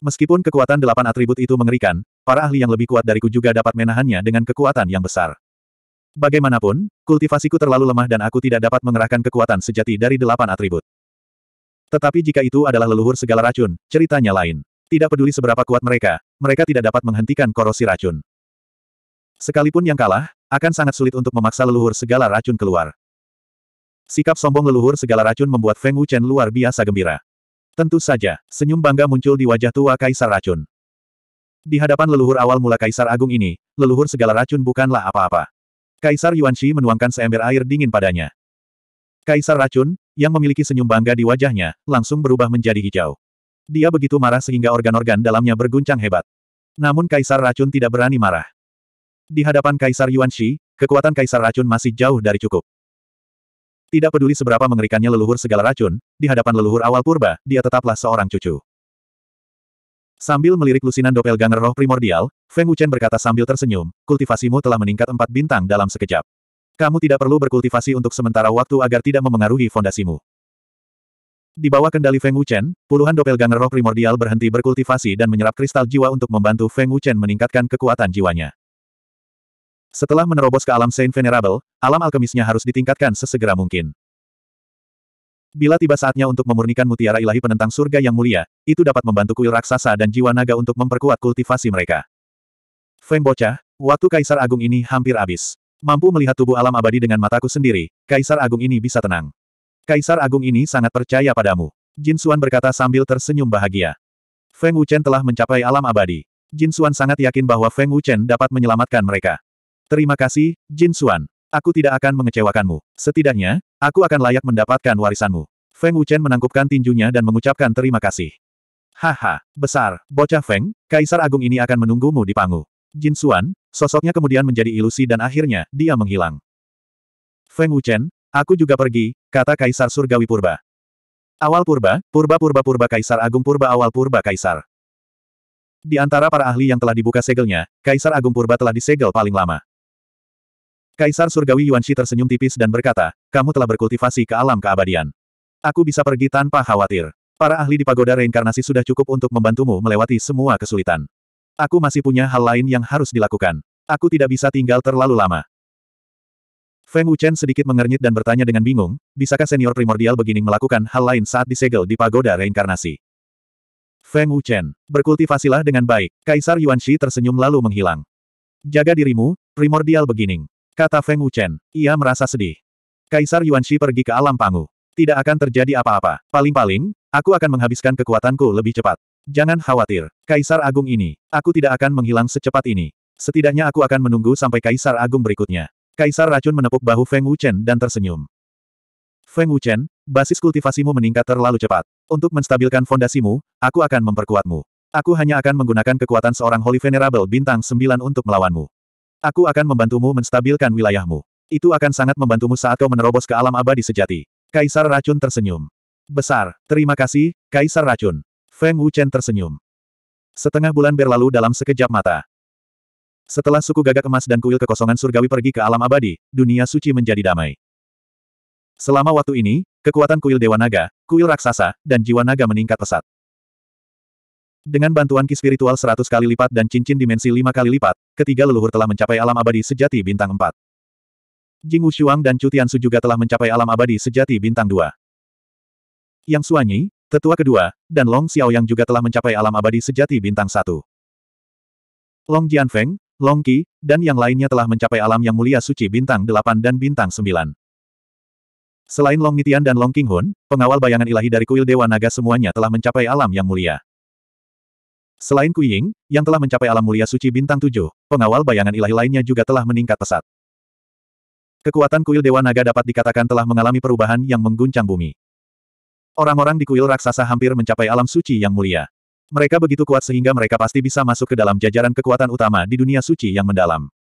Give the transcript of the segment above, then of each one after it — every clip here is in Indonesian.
Meskipun kekuatan delapan atribut itu mengerikan, para ahli yang lebih kuat dariku juga dapat menahannya dengan kekuatan yang besar. Bagaimanapun, kultivasiku terlalu lemah dan aku tidak dapat mengerahkan kekuatan sejati dari delapan atribut. Tetapi jika itu adalah leluhur segala racun, ceritanya lain. Tidak peduli seberapa kuat mereka, mereka tidak dapat menghentikan korosi racun. Sekalipun yang kalah, akan sangat sulit untuk memaksa leluhur segala racun keluar. Sikap sombong leluhur segala racun membuat Feng Wuchen luar biasa gembira. Tentu saja, senyum bangga muncul di wajah tua Kaisar Racun. Di hadapan leluhur awal mula Kaisar Agung ini, leluhur segala racun bukanlah apa-apa. Kaisar Yuan Yuanshi menuangkan seember air dingin padanya. Kaisar Racun, yang memiliki senyum bangga di wajahnya, langsung berubah menjadi hijau. Dia begitu marah sehingga organ-organ dalamnya berguncang hebat. Namun Kaisar Racun tidak berani marah. Di hadapan Kaisar Yuan Yuanshi, kekuatan Kaisar Racun masih jauh dari cukup. Tidak peduli seberapa mengerikannya leluhur segala racun, di hadapan leluhur awal purba, dia tetaplah seorang cucu. Sambil melirik lusinan doppelganger roh primordial, Feng Wuchen berkata sambil tersenyum, kultivasimu telah meningkat empat bintang dalam sekejap. Kamu tidak perlu berkultivasi untuk sementara waktu agar tidak memengaruhi fondasimu. Di bawah kendali Feng Wuchen, puluhan doppelganger roh primordial berhenti berkultivasi dan menyerap kristal jiwa untuk membantu Feng Wuchen meningkatkan kekuatan jiwanya. Setelah menerobos ke alam Saint Venerable, alam alkemisnya harus ditingkatkan sesegera mungkin. Bila tiba saatnya untuk memurnikan mutiara ilahi penentang surga yang mulia, itu dapat membantu kuil raksasa dan jiwa naga untuk memperkuat kultivasi mereka. Feng bocah, waktu Kaisar Agung ini hampir habis. Mampu melihat tubuh alam abadi dengan mataku sendiri, Kaisar Agung ini bisa tenang. Kaisar Agung ini sangat percaya padamu. Jin Xuan berkata sambil tersenyum bahagia. Feng Wuchen telah mencapai alam abadi. Jin Xuan sangat yakin bahwa Feng Wuchen dapat menyelamatkan mereka. Terima kasih, Jin Suan, Aku tidak akan mengecewakanmu. Setidaknya, aku akan layak mendapatkan warisanmu. Feng Wuchen menangkupkan tinjunya dan mengucapkan terima kasih. Haha, besar, bocah Feng, Kaisar Agung ini akan menunggumu di Pangu. Jin Suan, sosoknya kemudian menjadi ilusi dan akhirnya, dia menghilang. Feng Wuchen, aku juga pergi, kata Kaisar Surgawi Purba. Awal Purba, Purba-Purba-Purba Kaisar Agung Purba Awal Purba Kaisar. Di antara para ahli yang telah dibuka segelnya, Kaisar Agung Purba telah disegel paling lama. Kaisar Surgawi Yuan Shi tersenyum tipis dan berkata, kamu telah berkultivasi ke alam keabadian. Aku bisa pergi tanpa khawatir. Para ahli di pagoda reinkarnasi sudah cukup untuk membantumu melewati semua kesulitan. Aku masih punya hal lain yang harus dilakukan. Aku tidak bisa tinggal terlalu lama. Feng Wuchen sedikit mengernyit dan bertanya dengan bingung, bisakah senior primordial begini melakukan hal lain saat disegel di pagoda reinkarnasi? Feng Wuchen, berkultivasilah dengan baik. Kaisar Yuan Shi tersenyum lalu menghilang. Jaga dirimu, primordial beginning. Kata Feng Wuchen. Ia merasa sedih. Kaisar Yuan Shi pergi ke alam pangu. Tidak akan terjadi apa-apa. Paling-paling, aku akan menghabiskan kekuatanku lebih cepat. Jangan khawatir, Kaisar Agung ini. Aku tidak akan menghilang secepat ini. Setidaknya aku akan menunggu sampai Kaisar Agung berikutnya. Kaisar Racun menepuk bahu Feng Wuchen dan tersenyum. Feng Wuchen, basis kultivasimu meningkat terlalu cepat. Untuk menstabilkan fondasimu, aku akan memperkuatmu. Aku hanya akan menggunakan kekuatan seorang Holy Venerable bintang 9 untuk melawanmu. Aku akan membantumu menstabilkan wilayahmu. Itu akan sangat membantumu saat kau menerobos ke alam abadi sejati. Kaisar Racun tersenyum. Besar, terima kasih, Kaisar Racun. Feng Wuchen tersenyum. Setengah bulan berlalu dalam sekejap mata. Setelah suku gagak emas dan kuil kekosongan surgawi pergi ke alam abadi, dunia suci menjadi damai. Selama waktu ini, kekuatan kuil Dewa Naga, kuil raksasa, dan jiwa naga meningkat pesat. Dengan bantuan ki spiritual 100 kali lipat dan cincin dimensi lima kali lipat, ketiga leluhur telah mencapai alam abadi sejati bintang Empat. Jing Wushuang dan Chu Tiansu juga telah mencapai alam abadi sejati bintang Dua. Yang Suanyi, tetua kedua, dan Long Xiao Yang juga telah mencapai alam abadi sejati bintang Satu. Long Jianfeng, Long Qi, dan yang lainnya telah mencapai alam yang mulia suci bintang Delapan dan bintang Sembilan. Selain Long Nitian dan Long Qinghun, pengawal bayangan ilahi dari kuil Dewa Naga semuanya telah mencapai alam yang mulia. Selain Kuying, yang telah mencapai alam mulia suci bintang tujuh, pengawal bayangan ilahi lainnya juga telah meningkat pesat. Kekuatan kuil Dewa Naga dapat dikatakan telah mengalami perubahan yang mengguncang bumi. Orang-orang di kuil raksasa hampir mencapai alam suci yang mulia. Mereka begitu kuat sehingga mereka pasti bisa masuk ke dalam jajaran kekuatan utama di dunia suci yang mendalam.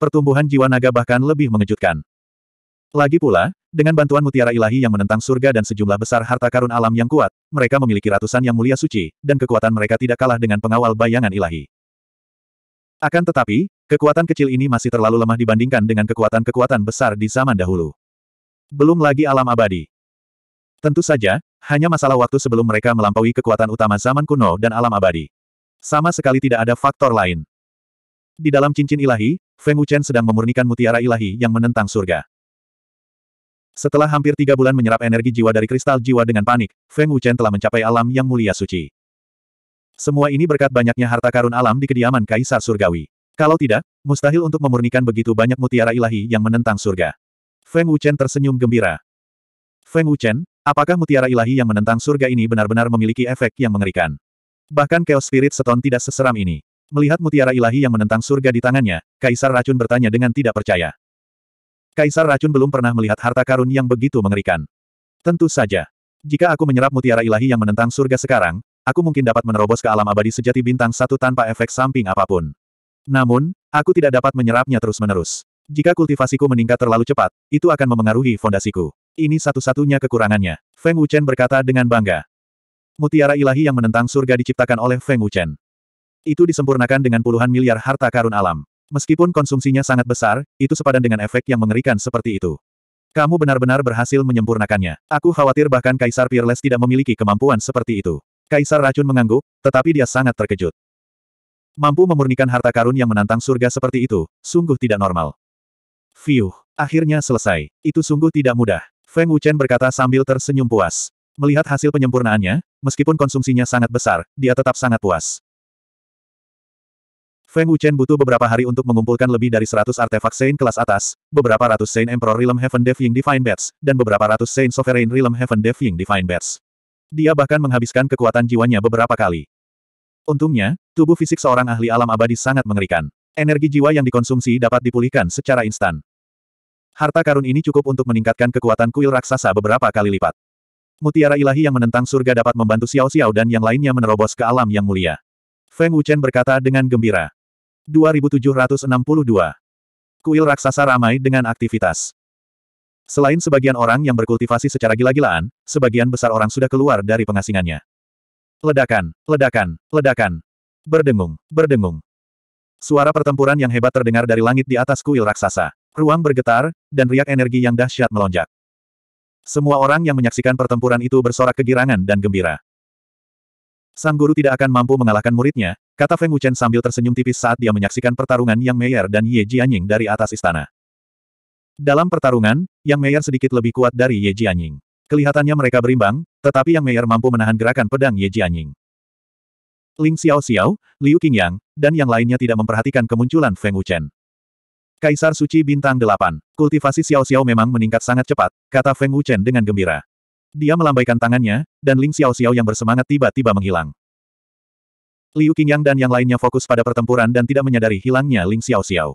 Pertumbuhan jiwa naga bahkan lebih mengejutkan. Lagi pula, dengan bantuan mutiara ilahi yang menentang surga dan sejumlah besar harta karun alam yang kuat, mereka memiliki ratusan yang mulia suci, dan kekuatan mereka tidak kalah dengan pengawal bayangan ilahi. Akan tetapi, kekuatan kecil ini masih terlalu lemah dibandingkan dengan kekuatan-kekuatan besar di zaman dahulu. Belum lagi alam abadi. Tentu saja, hanya masalah waktu sebelum mereka melampaui kekuatan utama zaman kuno dan alam abadi. Sama sekali tidak ada faktor lain. Di dalam cincin ilahi, Feng Wuchen sedang memurnikan mutiara ilahi yang menentang surga. Setelah hampir tiga bulan menyerap energi jiwa dari kristal jiwa dengan panik, Feng Wuchen telah mencapai alam yang mulia suci. Semua ini berkat banyaknya harta karun alam di kediaman Kaisar Surgawi. Kalau tidak, mustahil untuk memurnikan begitu banyak mutiara ilahi yang menentang surga. Feng Wuchen tersenyum gembira. Feng Wuchen, apakah mutiara ilahi yang menentang surga ini benar-benar memiliki efek yang mengerikan? Bahkan Chaos Spirit seton tidak seseram ini. Melihat mutiara ilahi yang menentang surga di tangannya, Kaisar Racun bertanya dengan tidak percaya. Kaisar Racun belum pernah melihat harta karun yang begitu mengerikan. Tentu saja. Jika aku menyerap mutiara ilahi yang menentang surga sekarang, aku mungkin dapat menerobos ke alam abadi sejati bintang satu tanpa efek samping apapun. Namun, aku tidak dapat menyerapnya terus-menerus. Jika kultivasiku meningkat terlalu cepat, itu akan memengaruhi fondasiku. Ini satu-satunya kekurangannya. Feng Wuchen berkata dengan bangga. Mutiara ilahi yang menentang surga diciptakan oleh Feng Wuchen. Itu disempurnakan dengan puluhan miliar harta karun alam. Meskipun konsumsinya sangat besar, itu sepadan dengan efek yang mengerikan seperti itu. Kamu benar-benar berhasil menyempurnakannya. Aku khawatir bahkan Kaisar Peerless tidak memiliki kemampuan seperti itu. Kaisar Racun mengangguk, tetapi dia sangat terkejut. Mampu memurnikan harta karun yang menantang surga seperti itu, sungguh tidak normal. Fiuh, akhirnya selesai. Itu sungguh tidak mudah. Feng Wuchen berkata sambil tersenyum puas. Melihat hasil penyempurnaannya, meskipun konsumsinya sangat besar, dia tetap sangat puas. Feng Wuchen butuh beberapa hari untuk mengumpulkan lebih dari 100 artefak Saint kelas atas, beberapa ratus Saint Emperor Realm Heaven Defying Divine Bats, dan beberapa ratus Saint Sovereign Realm Heaven Defying Divine Bats. Dia bahkan menghabiskan kekuatan jiwanya beberapa kali. Untungnya, tubuh fisik seorang ahli alam abadi sangat mengerikan. Energi jiwa yang dikonsumsi dapat dipulihkan secara instan. Harta karun ini cukup untuk meningkatkan kekuatan kuil raksasa beberapa kali lipat. Mutiara ilahi yang menentang surga dapat membantu Xiao Xiao dan yang lainnya menerobos ke alam yang mulia. Feng Wuchen berkata dengan gembira. 2762. Kuil raksasa ramai dengan aktivitas. Selain sebagian orang yang berkultivasi secara gila-gilaan, sebagian besar orang sudah keluar dari pengasingannya. Ledakan, ledakan, ledakan. Berdengung, berdengung. Suara pertempuran yang hebat terdengar dari langit di atas kuil raksasa. Ruang bergetar, dan riak energi yang dahsyat melonjak. Semua orang yang menyaksikan pertempuran itu bersorak kegirangan dan gembira. Sang guru tidak akan mampu mengalahkan muridnya, kata Feng Wuchen sambil tersenyum tipis saat dia menyaksikan pertarungan Yang Meier dan Ye Jianying dari atas istana. Dalam pertarungan, Yang Meier sedikit lebih kuat dari Ye Jianying. Kelihatannya mereka berimbang, tetapi Yang Meier mampu menahan gerakan pedang Ye Jianying. Ling Xiao Xiao, Liu Qingyang, dan yang lainnya tidak memperhatikan kemunculan Feng Wuchen. Kaisar Suci Bintang 8, kultivasi Xiao Xiao memang meningkat sangat cepat, kata Feng Wuchen dengan gembira. Dia melambaikan tangannya, dan Ling Xiao Xiao yang bersemangat tiba-tiba menghilang. Liu Qingyang dan yang lainnya fokus pada pertempuran dan tidak menyadari hilangnya Ling Xiao Xiao.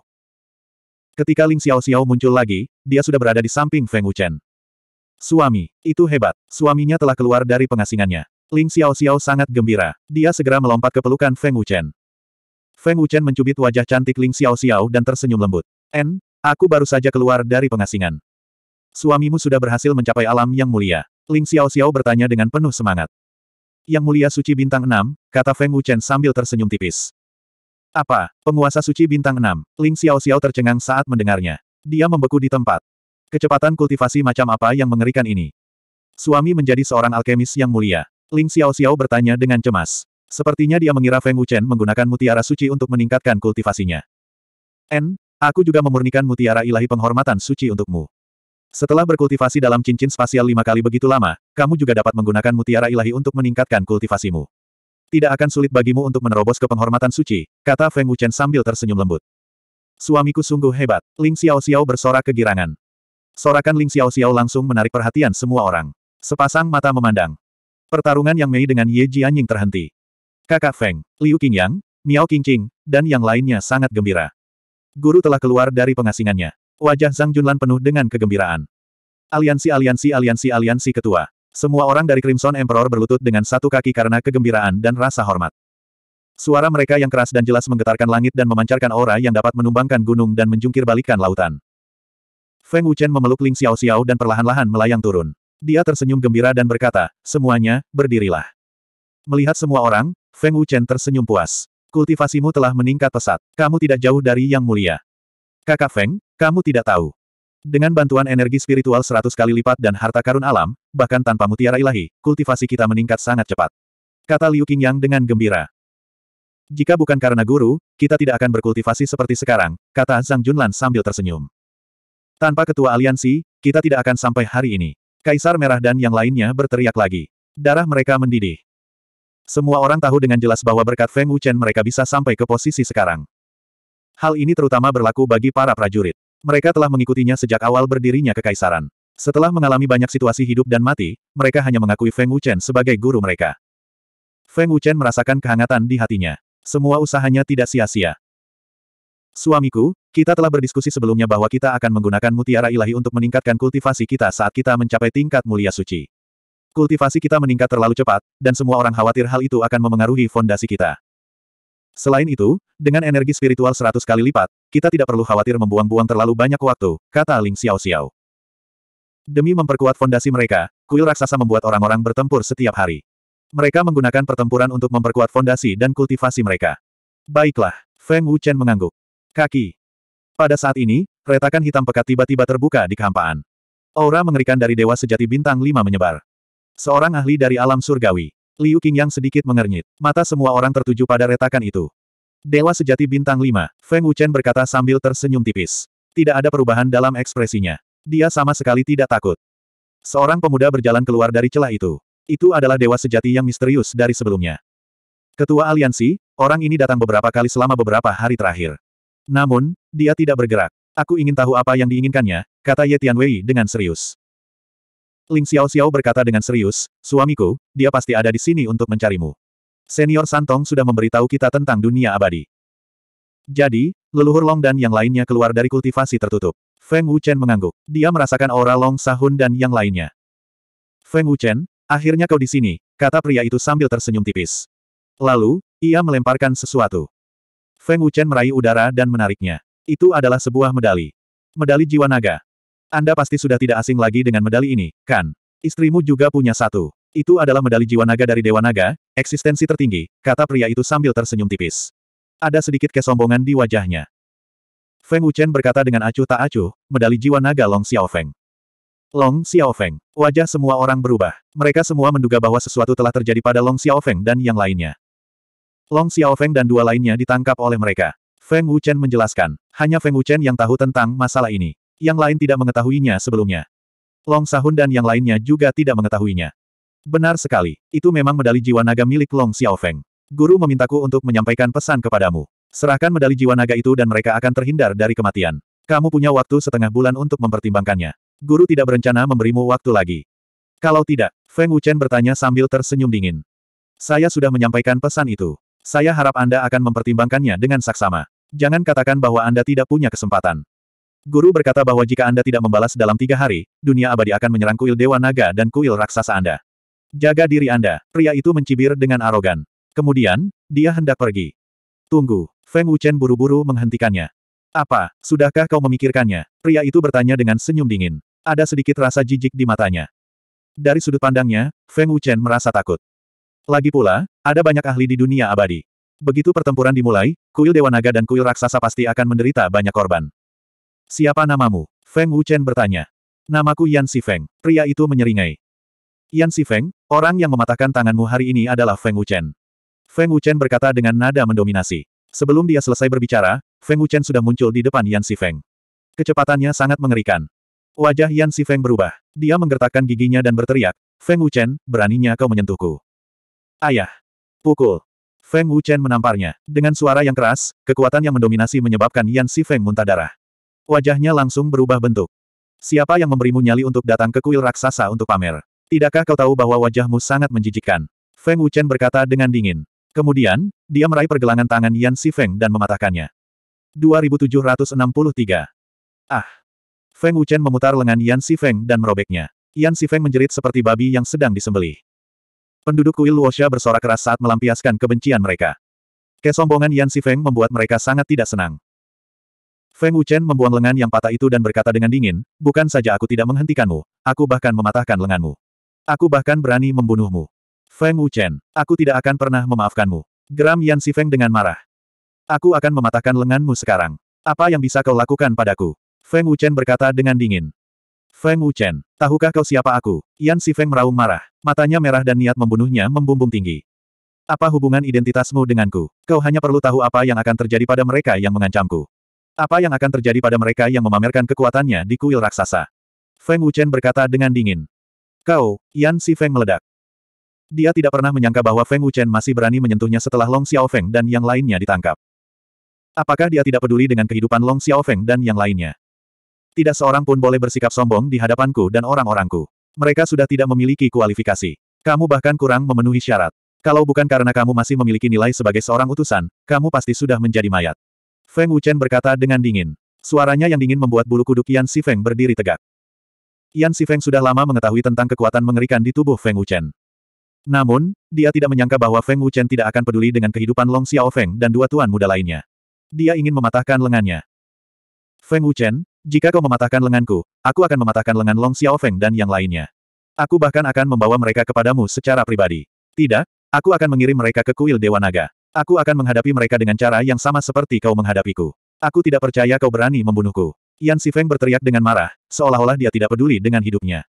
Ketika Ling Xiao Xiao muncul lagi, dia sudah berada di samping Feng Wuchen. Suami, itu hebat. Suaminya telah keluar dari pengasingannya. Ling Xiao Xiao sangat gembira. Dia segera melompat ke pelukan Feng Wuchen. Feng Wuchen mencubit wajah cantik Ling Xiao Xiao dan tersenyum lembut. En, aku baru saja keluar dari pengasingan. Suamimu sudah berhasil mencapai alam yang mulia. Ling Xiao Xiao bertanya dengan penuh semangat. Yang mulia suci bintang 6, kata Feng Wuchen sambil tersenyum tipis. Apa, penguasa suci bintang 6? Ling Xiao Xiao tercengang saat mendengarnya. Dia membeku di tempat. Kecepatan kultivasi macam apa yang mengerikan ini? Suami menjadi seorang alkemis yang mulia. Ling Xiao Xiao bertanya dengan cemas. Sepertinya dia mengira Feng Wuchen menggunakan mutiara suci untuk meningkatkan kultivasinya. N, aku juga memurnikan mutiara ilahi penghormatan suci untukmu. Setelah berkultivasi dalam cincin spasial lima kali begitu lama, kamu juga dapat menggunakan mutiara ilahi untuk meningkatkan kultivasimu. Tidak akan sulit bagimu untuk menerobos ke penghormatan suci, kata Feng Wuchen sambil tersenyum lembut. Suamiku sungguh hebat, Ling Xiao Xiao bersorak kegirangan. Sorakan Ling Xiao Xiao langsung menarik perhatian semua orang. Sepasang mata memandang. Pertarungan Yang Mei dengan Ye Jianying terhenti. Kakak Feng, Liu Qingyang, Miao Qingqing, dan yang lainnya sangat gembira. Guru telah keluar dari pengasingannya. Wajah Zhang Junlan penuh dengan kegembiraan. Aliansi aliansi aliansi aliansi ketua. Semua orang dari Crimson Emperor berlutut dengan satu kaki karena kegembiraan dan rasa hormat. Suara mereka yang keras dan jelas menggetarkan langit dan memancarkan aura yang dapat menumbangkan gunung dan menjungkir balikan lautan. Feng Wuchen memeluk Ling Xiao Xiao dan perlahan-lahan melayang turun. Dia tersenyum gembira dan berkata, semuanya, berdirilah. Melihat semua orang, Feng Wuchen tersenyum puas. Kultivasimu telah meningkat pesat. Kamu tidak jauh dari yang mulia. Kakak Feng, kamu tidak tahu. Dengan bantuan energi spiritual seratus kali lipat dan harta karun alam, bahkan tanpa mutiara ilahi, kultivasi kita meningkat sangat cepat. Kata Liu Qingyang dengan gembira. Jika bukan karena guru, kita tidak akan berkultivasi seperti sekarang, kata Zhang Junlan sambil tersenyum. Tanpa ketua aliansi, kita tidak akan sampai hari ini. Kaisar Merah dan yang lainnya berteriak lagi. Darah mereka mendidih. Semua orang tahu dengan jelas bahwa berkat Feng Wuchen mereka bisa sampai ke posisi sekarang. Hal ini terutama berlaku bagi para prajurit. Mereka telah mengikutinya sejak awal berdirinya kekaisaran. Setelah mengalami banyak situasi hidup dan mati, mereka hanya mengakui Feng Wuchen sebagai guru mereka. Feng Wuchen merasakan kehangatan di hatinya. Semua usahanya tidak sia-sia. Suamiku, kita telah berdiskusi sebelumnya bahwa kita akan menggunakan mutiara ilahi untuk meningkatkan kultivasi kita saat kita mencapai tingkat mulia suci. Kultivasi kita meningkat terlalu cepat, dan semua orang khawatir hal itu akan memengaruhi fondasi kita. Selain itu, dengan energi spiritual seratus kali lipat, kita tidak perlu khawatir membuang-buang terlalu banyak waktu, kata Ling Xiao Xiao. Demi memperkuat fondasi mereka, kuil raksasa membuat orang-orang bertempur setiap hari. Mereka menggunakan pertempuran untuk memperkuat fondasi dan kultivasi mereka. Baiklah, Feng Wuchen mengangguk. Kaki. Pada saat ini, retakan hitam pekat tiba-tiba terbuka di kehampaan. Aura mengerikan dari Dewa Sejati Bintang 5 menyebar. Seorang ahli dari alam surgawi. Liu Qingyang sedikit mengernyit. Mata semua orang tertuju pada retakan itu. Dewa sejati bintang 5, Feng Wuchen berkata sambil tersenyum tipis. Tidak ada perubahan dalam ekspresinya. Dia sama sekali tidak takut. Seorang pemuda berjalan keluar dari celah itu. Itu adalah dewa sejati yang misterius dari sebelumnya. Ketua aliansi, orang ini datang beberapa kali selama beberapa hari terakhir. Namun, dia tidak bergerak. Aku ingin tahu apa yang diinginkannya, kata Ye Tianwei dengan serius. Ling Xiao Xiao berkata dengan serius, suamiku, dia pasti ada di sini untuk mencarimu. Senior Santong sudah memberitahu kita tentang dunia abadi. Jadi, leluhur Long dan yang lainnya keluar dari kultivasi tertutup. Feng Wuchen mengangguk. Dia merasakan aura Long Sahun dan yang lainnya. Feng Wuchen, akhirnya kau di sini, kata pria itu sambil tersenyum tipis. Lalu, ia melemparkan sesuatu. Feng Wuchen meraih udara dan menariknya. Itu adalah sebuah medali. Medali jiwa naga. Anda pasti sudah tidak asing lagi dengan medali ini, kan? Istrimu juga punya satu. Itu adalah medali jiwa naga dari Dewa Naga, eksistensi tertinggi, kata pria itu sambil tersenyum tipis. Ada sedikit kesombongan di wajahnya. Feng Wuchen berkata dengan acuh tak acuh, medali jiwa naga Long Xiaofeng. Long Xiaofeng. Wajah semua orang berubah. Mereka semua menduga bahwa sesuatu telah terjadi pada Long Xiaofeng dan yang lainnya. Long Xiaofeng dan dua lainnya ditangkap oleh mereka. Feng Wuchen menjelaskan. Hanya Feng Wuchen yang tahu tentang masalah ini. Yang lain tidak mengetahuinya sebelumnya. Long Sahun dan yang lainnya juga tidak mengetahuinya. Benar sekali, itu memang medali jiwa naga milik Long Xiaofeng. Guru memintaku untuk menyampaikan pesan kepadamu. Serahkan medali jiwa naga itu dan mereka akan terhindar dari kematian. Kamu punya waktu setengah bulan untuk mempertimbangkannya. Guru tidak berencana memberimu waktu lagi. Kalau tidak, Feng Wuchen bertanya sambil tersenyum dingin. Saya sudah menyampaikan pesan itu. Saya harap Anda akan mempertimbangkannya dengan saksama. Jangan katakan bahwa Anda tidak punya kesempatan. Guru berkata bahwa jika Anda tidak membalas dalam tiga hari, dunia abadi akan menyerang kuil Dewa Naga dan kuil raksasa Anda. Jaga diri Anda, pria itu mencibir dengan arogan. Kemudian, dia hendak pergi. Tunggu, Feng Wuchen buru-buru menghentikannya. Apa, sudahkah kau memikirkannya? Pria itu bertanya dengan senyum dingin. Ada sedikit rasa jijik di matanya. Dari sudut pandangnya, Feng Wuchen merasa takut. Lagi pula, ada banyak ahli di dunia abadi. Begitu pertempuran dimulai, kuil Dewa Naga dan kuil raksasa pasti akan menderita banyak korban. Siapa namamu? Feng Wuchen bertanya. Namaku Yan Si Feng. Pria itu menyeringai. Yan Si Feng, orang yang mematahkan tanganmu hari ini adalah Feng Wuchen. Feng Wuchen berkata dengan nada mendominasi. Sebelum dia selesai berbicara, Feng Wuchen sudah muncul di depan Yan Si Feng. Kecepatannya sangat mengerikan. Wajah Yan Si Feng berubah. Dia menggertakkan giginya dan berteriak, Feng Wuchen, beraninya kau menyentuhku. Ayah! Pukul! Feng Wuchen menamparnya. Dengan suara yang keras, kekuatan yang mendominasi menyebabkan Yan Si Feng muntah darah. Wajahnya langsung berubah bentuk. Siapa yang memberimu nyali untuk datang ke kuil raksasa untuk pamer? Tidakkah kau tahu bahwa wajahmu sangat menjijikkan? Feng Wuchen berkata dengan dingin. Kemudian, dia meraih pergelangan tangan Yan Si Feng dan mematahkannya. 2763. Ah! Feng Wuchen memutar lengan Yan Si Feng dan merobeknya. Yan Si Feng menjerit seperti babi yang sedang disembelih. Penduduk kuil Luosha bersorak keras saat melampiaskan kebencian mereka. Kesombongan Yan Si Feng membuat mereka sangat tidak senang. Feng Wuchen membuang lengan yang patah itu dan berkata dengan dingin, bukan saja aku tidak menghentikanmu, aku bahkan mematahkan lenganmu. Aku bahkan berani membunuhmu. Feng Wuchen, aku tidak akan pernah memaafkanmu. Geram Yan Si Feng dengan marah. Aku akan mematahkan lenganmu sekarang. Apa yang bisa kau lakukan padaku? Feng Wuchen berkata dengan dingin. Feng Wuchen, tahukah kau siapa aku? Yan Si Feng meraung marah. Matanya merah dan niat membunuhnya membumbung tinggi. Apa hubungan identitasmu denganku? Kau hanya perlu tahu apa yang akan terjadi pada mereka yang mengancamku. Apa yang akan terjadi pada mereka yang memamerkan kekuatannya di kuil raksasa? Feng Wuchen berkata dengan dingin. Kau, Yan Si Feng meledak. Dia tidak pernah menyangka bahwa Feng Wuchen masih berani menyentuhnya setelah Long Xiao Feng dan yang lainnya ditangkap. Apakah dia tidak peduli dengan kehidupan Long Xiao Feng dan yang lainnya? Tidak seorang pun boleh bersikap sombong di hadapanku dan orang-orangku. Mereka sudah tidak memiliki kualifikasi. Kamu bahkan kurang memenuhi syarat. Kalau bukan karena kamu masih memiliki nilai sebagai seorang utusan, kamu pasti sudah menjadi mayat. Feng Wuchen berkata dengan dingin. Suaranya yang dingin membuat bulu kuduk Yan Sifeng berdiri tegak. Yan Sifeng sudah lama mengetahui tentang kekuatan mengerikan di tubuh Feng Wuchen. Namun, dia tidak menyangka bahwa Feng Wuchen tidak akan peduli dengan kehidupan Long Xiao Feng dan dua tuan muda lainnya. Dia ingin mematahkan lengannya. Feng Wuchen, jika kau mematahkan lenganku, aku akan mematahkan lengan Long Xiao Feng dan yang lainnya. Aku bahkan akan membawa mereka kepadamu secara pribadi. Tidak, aku akan mengirim mereka ke kuil Dewa Naga. Aku akan menghadapi mereka dengan cara yang sama seperti kau menghadapiku. Aku tidak percaya kau berani membunuhku. Yan Sifeng berteriak dengan marah, seolah-olah dia tidak peduli dengan hidupnya.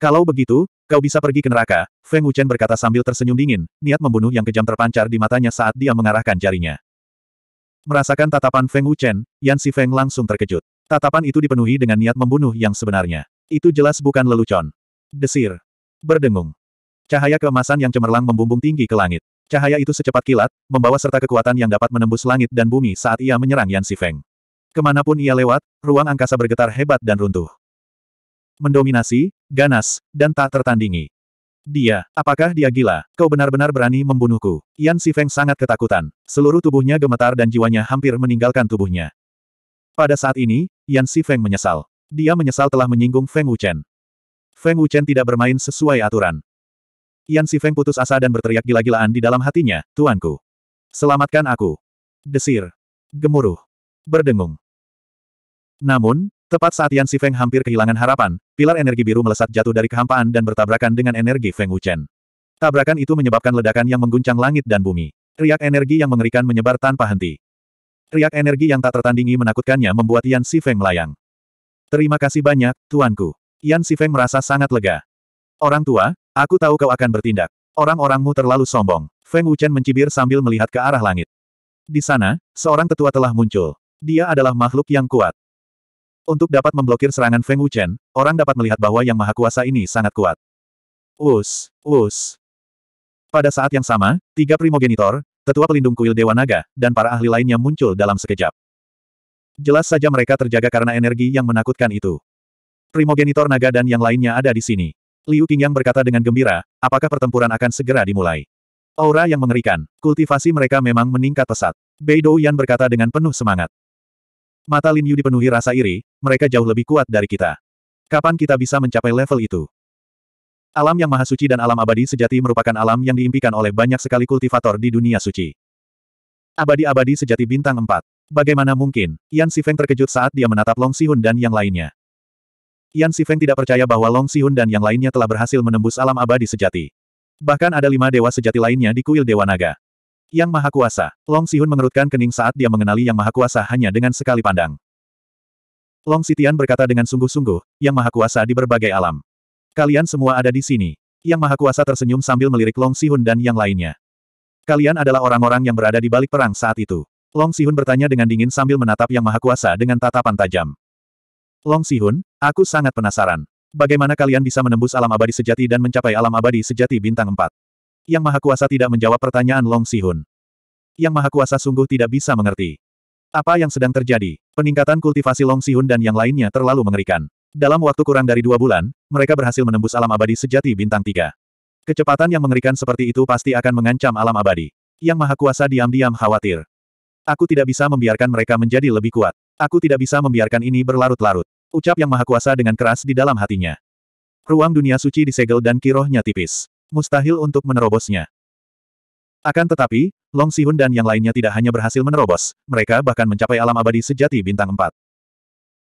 Kalau begitu, kau bisa pergi ke neraka, Feng Wuchen berkata sambil tersenyum dingin, niat membunuh yang kejam terpancar di matanya saat dia mengarahkan jarinya. Merasakan tatapan Feng Wuchen, Yan Sifeng langsung terkejut. Tatapan itu dipenuhi dengan niat membunuh yang sebenarnya. Itu jelas bukan lelucon. Desir. Berdengung. Cahaya keemasan yang cemerlang membumbung tinggi ke langit. Cahaya itu secepat kilat, membawa serta kekuatan yang dapat menembus langit dan bumi saat ia menyerang Yan Sifeng. Kemanapun ia lewat, ruang angkasa bergetar hebat dan runtuh. Mendominasi, ganas, dan tak tertandingi. Dia, apakah dia gila? Kau benar-benar berani membunuhku. Yan Sifeng sangat ketakutan. Seluruh tubuhnya gemetar dan jiwanya hampir meninggalkan tubuhnya. Pada saat ini, Yan Sifeng menyesal. Dia menyesal telah menyinggung Feng Wuchen. Feng Wuchen tidak bermain sesuai aturan. Yan Sifeng putus asa dan berteriak gila-gilaan di dalam hatinya, Tuanku. Selamatkan aku. Desir. Gemuruh. Berdengung. Namun, tepat saat Yan Sifeng hampir kehilangan harapan, pilar energi biru melesat jatuh dari kehampaan dan bertabrakan dengan energi Feng Wuchen. Tabrakan itu menyebabkan ledakan yang mengguncang langit dan bumi. Riak energi yang mengerikan menyebar tanpa henti. Riak energi yang tak tertandingi menakutkannya membuat Yan Sifeng melayang. Terima kasih banyak, tuanku. Yan Sifeng merasa sangat lega. Orang tua, Aku tahu kau akan bertindak. Orang-orangmu terlalu sombong. Feng Wuchen mencibir sambil melihat ke arah langit. Di sana, seorang tetua telah muncul. Dia adalah makhluk yang kuat. Untuk dapat memblokir serangan Feng Wuchen, orang dapat melihat bahwa yang maha kuasa ini sangat kuat. Us, us. Pada saat yang sama, tiga primogenitor, tetua pelindung kuil Dewa Naga, dan para ahli lainnya muncul dalam sekejap. Jelas saja mereka terjaga karena energi yang menakutkan itu. Primogenitor naga dan yang lainnya ada di sini. Liu Qingyang berkata dengan gembira, apakah pertempuran akan segera dimulai? Aura yang mengerikan, kultivasi mereka memang meningkat pesat. Bei Yan berkata dengan penuh semangat. Mata Lin Yu dipenuhi rasa iri, mereka jauh lebih kuat dari kita. Kapan kita bisa mencapai level itu? Alam yang maha suci dan alam abadi sejati merupakan alam yang diimpikan oleh banyak sekali kultivator di dunia suci. Abadi-abadi sejati bintang 4. Bagaimana mungkin? Yan Sifeng terkejut saat dia menatap Long Sihun dan yang lainnya. Yan Sifeng tidak percaya bahwa Long Sihun dan yang lainnya telah berhasil menembus alam abadi sejati. Bahkan ada lima dewa sejati lainnya di kuil Dewa Naga. Yang Maha Kuasa, Long Sihun mengerutkan kening saat dia mengenali Yang Maha Kuasa hanya dengan sekali pandang. Long Sitian berkata dengan sungguh-sungguh, Yang Maha Kuasa di berbagai alam. Kalian semua ada di sini. Yang Maha Kuasa tersenyum sambil melirik Long Sihun dan yang lainnya. Kalian adalah orang-orang yang berada di balik perang saat itu. Long Sihun bertanya dengan dingin sambil menatap Yang Maha Kuasa dengan tatapan tajam. Long Sihun, aku sangat penasaran. Bagaimana kalian bisa menembus alam abadi sejati dan mencapai alam abadi sejati bintang 4? Yang Maha Kuasa tidak menjawab pertanyaan Long Sihun. Yang Maha Kuasa sungguh tidak bisa mengerti. Apa yang sedang terjadi? Peningkatan kultivasi Long Sihun dan yang lainnya terlalu mengerikan. Dalam waktu kurang dari dua bulan, mereka berhasil menembus alam abadi sejati bintang 3. Kecepatan yang mengerikan seperti itu pasti akan mengancam alam abadi. Yang Maha Kuasa diam-diam khawatir. Aku tidak bisa membiarkan mereka menjadi lebih kuat. Aku tidak bisa membiarkan ini berlarut-larut. Ucap yang maha kuasa dengan keras di dalam hatinya. Ruang dunia suci disegel dan kirohnya tipis. Mustahil untuk menerobosnya. Akan tetapi, Long Sihun dan yang lainnya tidak hanya berhasil menerobos, mereka bahkan mencapai alam abadi sejati bintang Empat.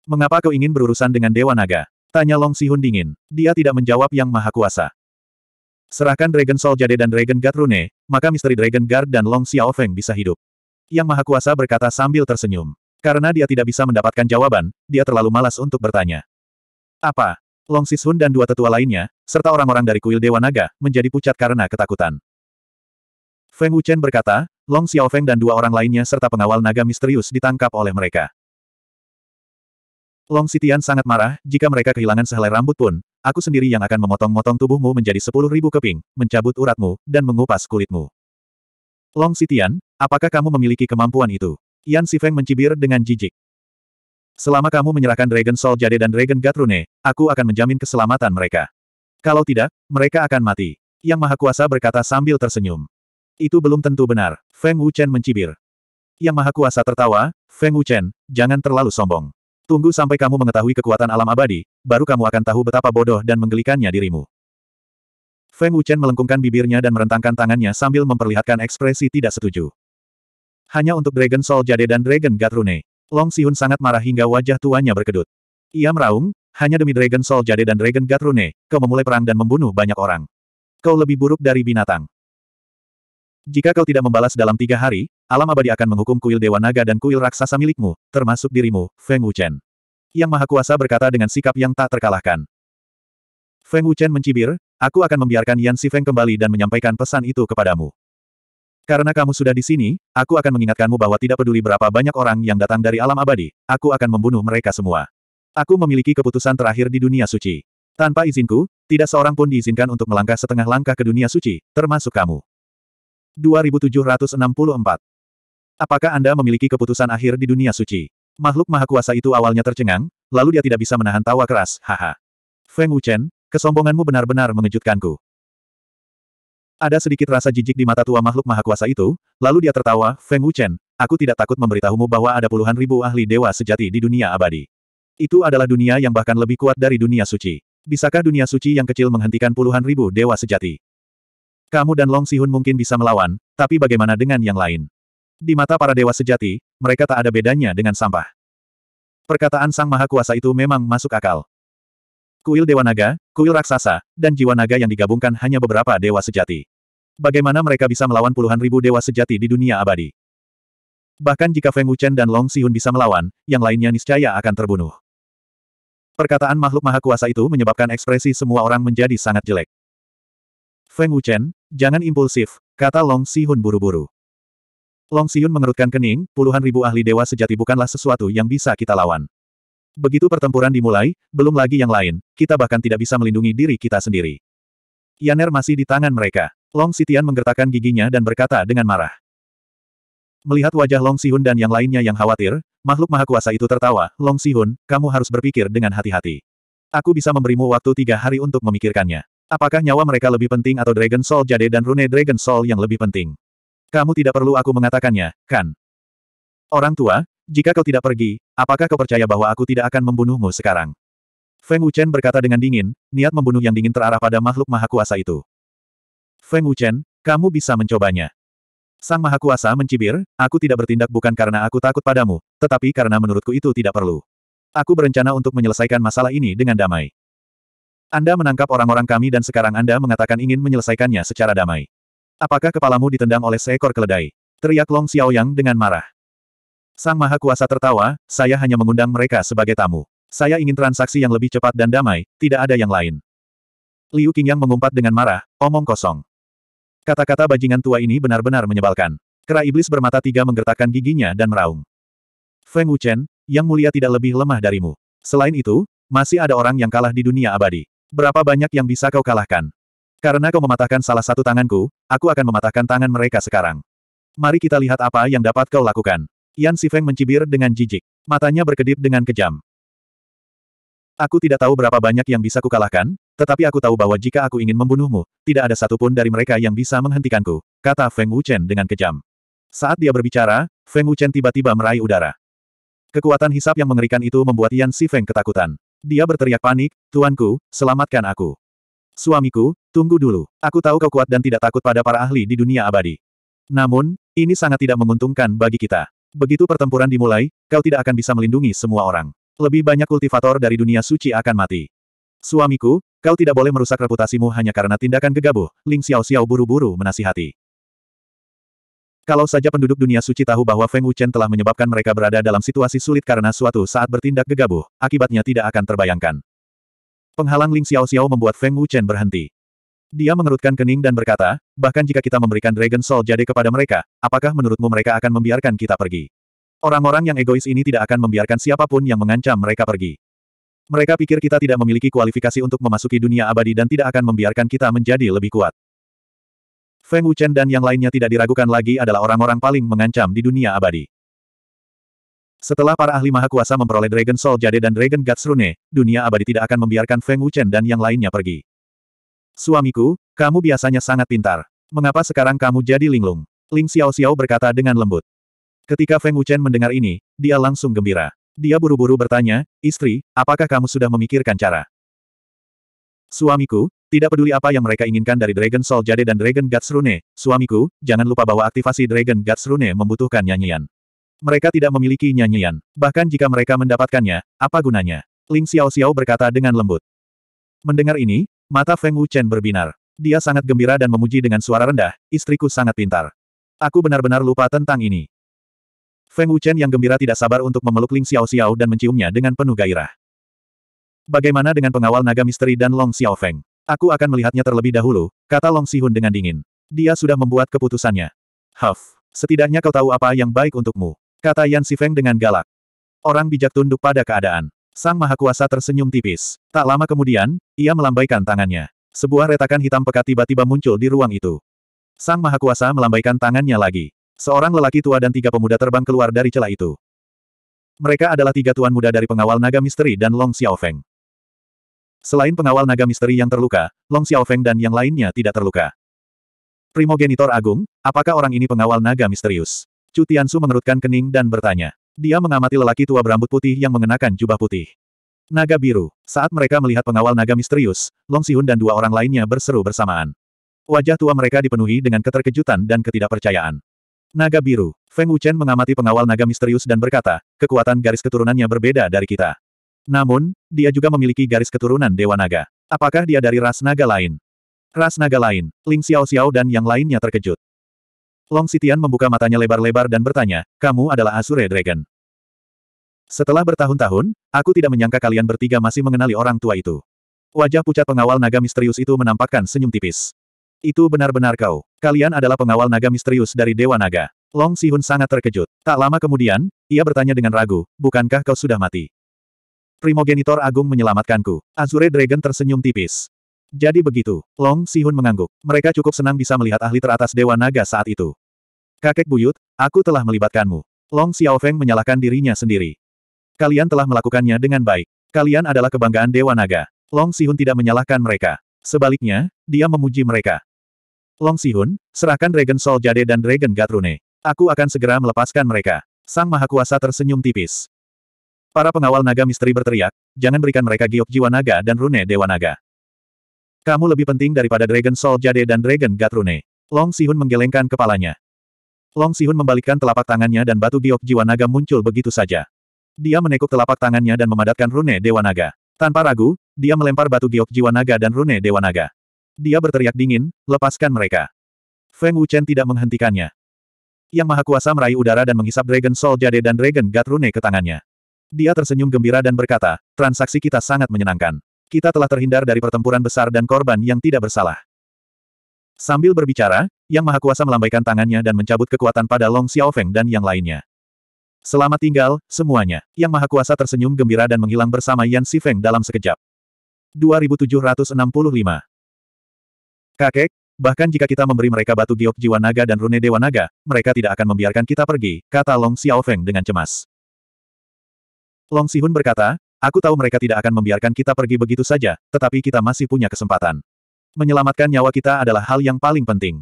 Mengapa kau ingin berurusan dengan Dewa Naga? Tanya Long Sihun dingin. Dia tidak menjawab yang maha kuasa. Serahkan Dragon Soul Jade dan Dragon Guard Rune, maka misteri Dragon Guard dan Long Xiao Feng bisa hidup. Yang maha kuasa berkata sambil tersenyum. Karena dia tidak bisa mendapatkan jawaban, dia terlalu malas untuk bertanya. Apa? Long Sishun dan dua tetua lainnya, serta orang-orang dari kuil Dewa Naga, menjadi pucat karena ketakutan. Feng Wuchen berkata, Long Xiaofeng dan dua orang lainnya serta pengawal naga misterius ditangkap oleh mereka. Long Sitian sangat marah, jika mereka kehilangan sehelai rambut pun, aku sendiri yang akan memotong-motong tubuhmu menjadi sepuluh ribu keping, mencabut uratmu, dan mengupas kulitmu. Long Sitian, apakah kamu memiliki kemampuan itu? Yan Sifeng mencibir dengan jijik. Selama kamu menyerahkan Dragon Soul Jade dan Dragon Gatrune, aku akan menjamin keselamatan mereka. Kalau tidak, mereka akan mati. Yang Maha Kuasa berkata sambil tersenyum. Itu belum tentu benar, Feng Wuchen mencibir. Yang Maha Kuasa tertawa, Feng Wuchen, jangan terlalu sombong. Tunggu sampai kamu mengetahui kekuatan alam abadi, baru kamu akan tahu betapa bodoh dan menggelikannya dirimu. Feng Wuchen melengkungkan bibirnya dan merentangkan tangannya sambil memperlihatkan ekspresi tidak setuju. Hanya untuk Dragon Soul Jade dan Dragon God Rune. Long Sihun sangat marah hingga wajah tuanya berkedut. Ia meraung, hanya demi Dragon Soul Jade dan Dragon God Rune, kau memulai perang dan membunuh banyak orang. Kau lebih buruk dari binatang. Jika kau tidak membalas dalam tiga hari, alam abadi akan menghukum kuil Dewa Naga dan kuil raksasa milikmu, termasuk dirimu, Feng Wuchen. Yang Maha Kuasa berkata dengan sikap yang tak terkalahkan. Feng Wuchen mencibir, aku akan membiarkan Yan Si Feng kembali dan menyampaikan pesan itu kepadamu. Karena kamu sudah di sini, aku akan mengingatkanmu bahwa tidak peduli berapa banyak orang yang datang dari alam abadi, aku akan membunuh mereka semua. Aku memiliki keputusan terakhir di dunia suci. Tanpa izinku, tidak seorang pun diizinkan untuk melangkah setengah langkah ke dunia suci, termasuk kamu. 2764. Apakah Anda memiliki keputusan akhir di dunia suci? Makhluk maha kuasa itu awalnya tercengang, lalu dia tidak bisa menahan tawa keras, haha. Feng Wuchen, kesombonganmu benar-benar mengejutkanku. Ada sedikit rasa jijik di mata tua makhluk maha kuasa itu, lalu dia tertawa, Feng Wuchen, aku tidak takut memberitahumu bahwa ada puluhan ribu ahli dewa sejati di dunia abadi. Itu adalah dunia yang bahkan lebih kuat dari dunia suci. Bisakah dunia suci yang kecil menghentikan puluhan ribu dewa sejati? Kamu dan Long Sihun mungkin bisa melawan, tapi bagaimana dengan yang lain? Di mata para dewa sejati, mereka tak ada bedanya dengan sampah. Perkataan Sang Maha Kuasa itu memang masuk akal. Kuil Dewa Naga, Kuil Raksasa, dan Jiwa Naga yang digabungkan hanya beberapa dewa sejati. Bagaimana mereka bisa melawan puluhan ribu dewa sejati di dunia abadi? Bahkan jika Feng Wuchen dan Long Sihun bisa melawan, yang lainnya niscaya akan terbunuh. Perkataan makhluk maha kuasa itu menyebabkan ekspresi semua orang menjadi sangat jelek. Feng Wuchen, jangan impulsif, kata Long Sihun buru-buru. Long Sihun mengerutkan kening, puluhan ribu ahli dewa sejati bukanlah sesuatu yang bisa kita lawan. Begitu pertempuran dimulai, belum lagi yang lain, kita bahkan tidak bisa melindungi diri kita sendiri. Yaner masih di tangan mereka. Long Sitian menggertakkan giginya dan berkata dengan marah. Melihat wajah Long Sihun dan yang lainnya yang khawatir, makhluk maha kuasa itu tertawa, Long Sihun, kamu harus berpikir dengan hati-hati. Aku bisa memberimu waktu tiga hari untuk memikirkannya. Apakah nyawa mereka lebih penting atau Dragon Soul Jade dan Rune Dragon Soul yang lebih penting? Kamu tidak perlu aku mengatakannya, kan? Orang tua, jika kau tidak pergi, apakah kau percaya bahwa aku tidak akan membunuhmu sekarang? Feng Wuchen berkata dengan dingin, niat membunuh yang dingin terarah pada makhluk maha kuasa itu. Feng Wuchen, kamu bisa mencobanya. Sang Maha Kuasa mencibir, aku tidak bertindak bukan karena aku takut padamu, tetapi karena menurutku itu tidak perlu. Aku berencana untuk menyelesaikan masalah ini dengan damai. Anda menangkap orang-orang kami dan sekarang Anda mengatakan ingin menyelesaikannya secara damai. Apakah kepalamu ditendang oleh seekor keledai? Teriak Long Xiaoyang dengan marah. Sang Maha Kuasa tertawa, saya hanya mengundang mereka sebagai tamu. Saya ingin transaksi yang lebih cepat dan damai, tidak ada yang lain. Liu Qingyang mengumpat dengan marah, omong kosong. Kata-kata bajingan tua ini benar-benar menyebalkan. Kera iblis bermata tiga menggertakkan giginya dan meraung. Feng Wuchen, yang mulia tidak lebih lemah darimu. Selain itu, masih ada orang yang kalah di dunia abadi. Berapa banyak yang bisa kau kalahkan? Karena kau mematahkan salah satu tanganku, aku akan mematahkan tangan mereka sekarang. Mari kita lihat apa yang dapat kau lakukan. Yan Sifeng mencibir dengan jijik. Matanya berkedip dengan kejam. Aku tidak tahu berapa banyak yang bisa kukalahkan, tetapi aku tahu bahwa jika aku ingin membunuhmu, tidak ada satupun dari mereka yang bisa menghentikanku, kata Feng Wuchen dengan kejam. Saat dia berbicara, Feng Wuchen tiba-tiba meraih udara. Kekuatan hisap yang mengerikan itu membuat Yan Sifeng ketakutan. Dia berteriak panik, Tuanku, selamatkan aku. Suamiku, tunggu dulu. Aku tahu kau kuat dan tidak takut pada para ahli di dunia abadi. Namun, ini sangat tidak menguntungkan bagi kita. Begitu pertempuran dimulai, kau tidak akan bisa melindungi semua orang. Lebih banyak kultivator dari dunia suci akan mati. Suamiku, kau tidak boleh merusak reputasimu hanya karena tindakan gegabah, Ling Xiao Xiao buru-buru menasihati. Kalau saja penduduk dunia suci tahu bahwa Feng Wuchen telah menyebabkan mereka berada dalam situasi sulit karena suatu saat bertindak gegabah, akibatnya tidak akan terbayangkan. Penghalang Ling Xiao Xiao membuat Feng Wuchen berhenti. Dia mengerutkan kening dan berkata, bahkan jika kita memberikan Dragon Soul Jade kepada mereka, apakah menurutmu mereka akan membiarkan kita pergi? Orang-orang yang egois ini tidak akan membiarkan siapapun yang mengancam mereka pergi. Mereka pikir kita tidak memiliki kualifikasi untuk memasuki dunia abadi dan tidak akan membiarkan kita menjadi lebih kuat. Feng Wuchen dan yang lainnya tidak diragukan lagi adalah orang-orang paling mengancam di dunia abadi. Setelah para ahli maha kuasa memperoleh Dragon Soul Jade dan Dragon Guts Rune, dunia abadi tidak akan membiarkan Feng Wuchen dan yang lainnya pergi. Suamiku, kamu biasanya sangat pintar. Mengapa sekarang kamu jadi linglung? Ling Xiao Xiao berkata dengan lembut. Ketika Feng Wuchen mendengar ini, dia langsung gembira. Dia buru-buru bertanya, istri, apakah kamu sudah memikirkan cara? Suamiku, tidak peduli apa yang mereka inginkan dari Dragon Soul Jade dan Dragon Guts Rune, suamiku, jangan lupa bahwa aktivasi Dragon Guts Rune membutuhkan nyanyian. Mereka tidak memiliki nyanyian, bahkan jika mereka mendapatkannya, apa gunanya? Ling Xiao Xiao berkata dengan lembut. Mendengar ini, Mata Feng Wuchen berbinar. Dia sangat gembira dan memuji dengan suara rendah, istriku sangat pintar. Aku benar-benar lupa tentang ini. Feng Wuchen yang gembira tidak sabar untuk memeluk Ling Xiao Xiao dan menciumnya dengan penuh gairah. Bagaimana dengan pengawal naga misteri dan Long Xiao Feng? Aku akan melihatnya terlebih dahulu, kata Long Sihun dengan dingin. Dia sudah membuat keputusannya. Huff, setidaknya kau tahu apa yang baik untukmu, kata Yan Si Feng dengan galak. Orang bijak tunduk pada keadaan. Sang Maha Kuasa tersenyum tipis. Tak lama kemudian, ia melambaikan tangannya. Sebuah retakan hitam pekat tiba-tiba muncul di ruang itu. Sang Maha Kuasa melambaikan tangannya lagi. Seorang lelaki tua dan tiga pemuda terbang keluar dari celah itu. Mereka adalah tiga tuan muda dari pengawal naga misteri dan Long Xiaofeng. Selain pengawal naga misteri yang terluka, Long Xiaofeng dan yang lainnya tidak terluka. Primogenitor Agung, apakah orang ini pengawal naga misterius? Su mengerutkan kening dan bertanya. Dia mengamati lelaki tua berambut putih yang mengenakan jubah putih. Naga biru. Saat mereka melihat pengawal naga misterius, Long Sihun dan dua orang lainnya berseru bersamaan. Wajah tua mereka dipenuhi dengan keterkejutan dan ketidakpercayaan. Naga biru. Feng Wuchen mengamati pengawal naga misterius dan berkata, kekuatan garis keturunannya berbeda dari kita. Namun, dia juga memiliki garis keturunan Dewa Naga. Apakah dia dari ras naga lain? Ras naga lain, Ling Xiao Xiao dan yang lainnya terkejut. Long Sitian membuka matanya lebar-lebar dan bertanya, kamu adalah Azure Dragon. Setelah bertahun-tahun, aku tidak menyangka kalian bertiga masih mengenali orang tua itu. Wajah pucat pengawal naga misterius itu menampakkan senyum tipis. Itu benar-benar kau. Kalian adalah pengawal naga misterius dari Dewa Naga. Long Sihun sangat terkejut. Tak lama kemudian, ia bertanya dengan ragu, bukankah kau sudah mati? Primogenitor Agung menyelamatkanku. Azure Dragon tersenyum tipis. Jadi begitu, Long Sihun mengangguk. Mereka cukup senang bisa melihat ahli teratas Dewa Naga saat itu. Kakek buyut, aku telah melibatkanmu. Long Xiao Feng menyalahkan dirinya sendiri. Kalian telah melakukannya dengan baik. Kalian adalah kebanggaan Dewa Naga. Long Sihun tidak menyalahkan mereka. Sebaliknya, dia memuji mereka. Long Sihun, serahkan Dragon Soul Jade dan Dragon Gatrune. Aku akan segera melepaskan mereka. Sang Maha Kuasa tersenyum tipis. Para pengawal naga misteri berteriak, jangan berikan mereka giok jiwa naga dan rune dewa naga. Kamu lebih penting daripada Dragon Soul Jade dan Dragon Gatrune. Long Sihun menggelengkan kepalanya. Long Sihun membalikkan telapak tangannya dan batu giok jiwa naga muncul begitu saja. Dia menekuk telapak tangannya dan memadatkan rune Dewa Naga. Tanpa ragu, dia melempar batu giok jiwa naga dan rune Dewa Naga. Dia berteriak dingin, lepaskan mereka. Feng Wuchen tidak menghentikannya. Yang Maha Kuasa meraih udara dan menghisap Dragon Soul Jade dan Dragon Gat Rune ke tangannya. Dia tersenyum gembira dan berkata, transaksi kita sangat menyenangkan. Kita telah terhindar dari pertempuran besar dan korban yang tidak bersalah. Sambil berbicara, Yang Maha Kuasa melambaikan tangannya dan mencabut kekuatan pada Long Xiaofeng dan yang lainnya. Selamat tinggal, semuanya. Yang Maha Kuasa tersenyum gembira dan menghilang bersama Yan Xifeng dalam sekejap. 2765 Kakek, bahkan jika kita memberi mereka batu giok jiwa naga dan rune dewa naga, mereka tidak akan membiarkan kita pergi, kata Long Xiaofeng dengan cemas. Long Sihun berkata, Aku tahu mereka tidak akan membiarkan kita pergi begitu saja, tetapi kita masih punya kesempatan. Menyelamatkan nyawa kita adalah hal yang paling penting.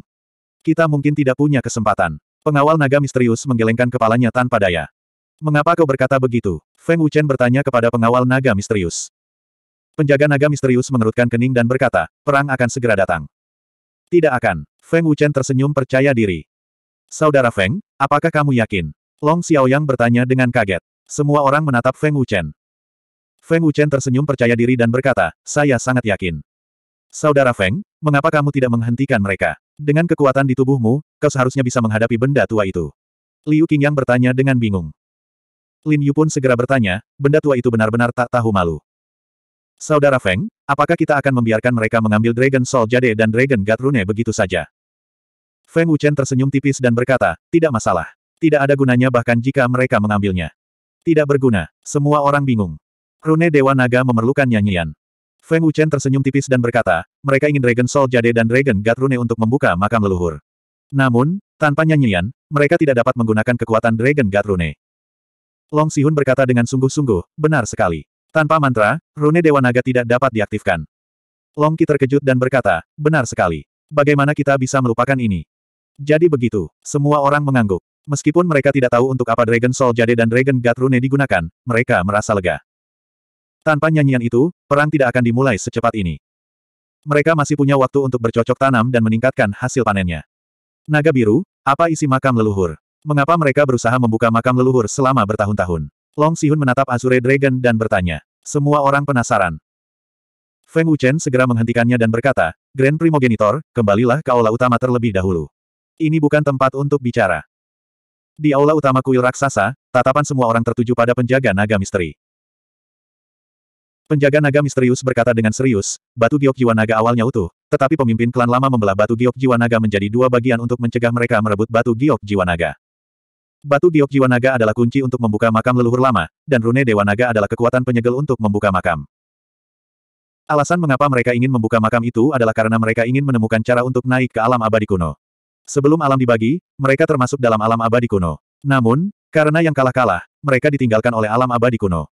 Kita mungkin tidak punya kesempatan. Pengawal naga misterius menggelengkan kepalanya tanpa daya. Mengapa kau berkata begitu? Feng Wuchen bertanya kepada pengawal naga misterius. Penjaga naga misterius mengerutkan kening dan berkata, perang akan segera datang. Tidak akan. Feng Wuchen tersenyum percaya diri. Saudara Feng, apakah kamu yakin? Long Xiaoyang bertanya dengan kaget. Semua orang menatap Feng Wuchen. Feng Wuchen tersenyum percaya diri dan berkata, saya sangat yakin. Saudara Feng, mengapa kamu tidak menghentikan mereka? Dengan kekuatan di tubuhmu, kau seharusnya bisa menghadapi benda tua itu. Liu Qingyang bertanya dengan bingung. Lin Yu pun segera bertanya, benda tua itu benar-benar tak tahu malu. Saudara Feng, apakah kita akan membiarkan mereka mengambil Dragon Soul Jade dan Dragon God Rune begitu saja? Feng Wuchen tersenyum tipis dan berkata, tidak masalah. Tidak ada gunanya bahkan jika mereka mengambilnya. Tidak berguna, semua orang bingung. Rune Dewa Naga memerlukan nyanyian. Feng Wuchen tersenyum tipis dan berkata, mereka ingin Dragon Soul Jade dan Dragon God Rune untuk membuka makam leluhur. Namun, tanpa nyanyian, mereka tidak dapat menggunakan kekuatan Dragon God Rune. Long Sihun berkata dengan sungguh-sungguh, benar sekali. Tanpa mantra, Rune Dewa Naga tidak dapat diaktifkan. Long Qi terkejut dan berkata, benar sekali. Bagaimana kita bisa melupakan ini? Jadi begitu, semua orang mengangguk. Meskipun mereka tidak tahu untuk apa Dragon Soul Jade dan Dragon God Rune digunakan, mereka merasa lega. Tanpa nyanyian itu, perang tidak akan dimulai secepat ini. Mereka masih punya waktu untuk bercocok tanam dan meningkatkan hasil panennya. Naga biru, apa isi makam leluhur? Mengapa mereka berusaha membuka makam leluhur selama bertahun-tahun? Long Sihun menatap Azure Dragon dan bertanya. Semua orang penasaran. Feng Wuchen segera menghentikannya dan berkata, Grand Primogenitor, kembalilah ke aula utama terlebih dahulu. Ini bukan tempat untuk bicara. Di aula utama kuil raksasa, tatapan semua orang tertuju pada penjaga naga misteri. Penjaga naga misterius berkata dengan serius, batu giok jiwa naga awalnya utuh, tetapi pemimpin klan lama membelah batu giok jiwa naga menjadi dua bagian untuk mencegah mereka merebut batu giok jiwa naga. Batu giok jiwa naga adalah kunci untuk membuka makam leluhur lama, dan rune dewa naga adalah kekuatan penyegel untuk membuka makam. Alasan mengapa mereka ingin membuka makam itu adalah karena mereka ingin menemukan cara untuk naik ke alam abadi kuno. Sebelum alam dibagi, mereka termasuk dalam alam abadi kuno. Namun, karena yang kalah-kalah, mereka ditinggalkan oleh alam abadi kuno.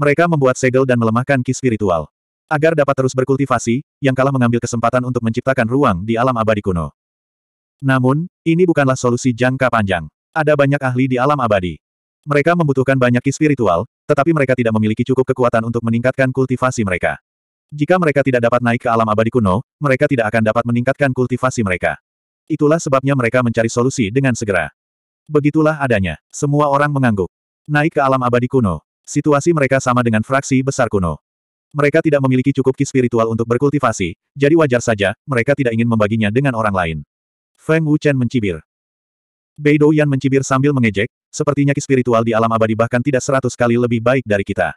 Mereka membuat segel dan melemahkan ki spiritual. Agar dapat terus berkultivasi, yang kalah mengambil kesempatan untuk menciptakan ruang di alam abadi kuno. Namun, ini bukanlah solusi jangka panjang. Ada banyak ahli di alam abadi. Mereka membutuhkan banyak ki spiritual, tetapi mereka tidak memiliki cukup kekuatan untuk meningkatkan kultivasi mereka. Jika mereka tidak dapat naik ke alam abadi kuno, mereka tidak akan dapat meningkatkan kultivasi mereka. Itulah sebabnya mereka mencari solusi dengan segera. Begitulah adanya. Semua orang mengangguk. Naik ke alam abadi kuno. Situasi mereka sama dengan fraksi besar kuno. Mereka tidak memiliki cukup ki spiritual untuk berkultivasi, jadi wajar saja, mereka tidak ingin membaginya dengan orang lain. Feng Wuchen mencibir. Bei Yan mencibir sambil mengejek, sepertinya ki spiritual di alam abadi bahkan tidak seratus kali lebih baik dari kita.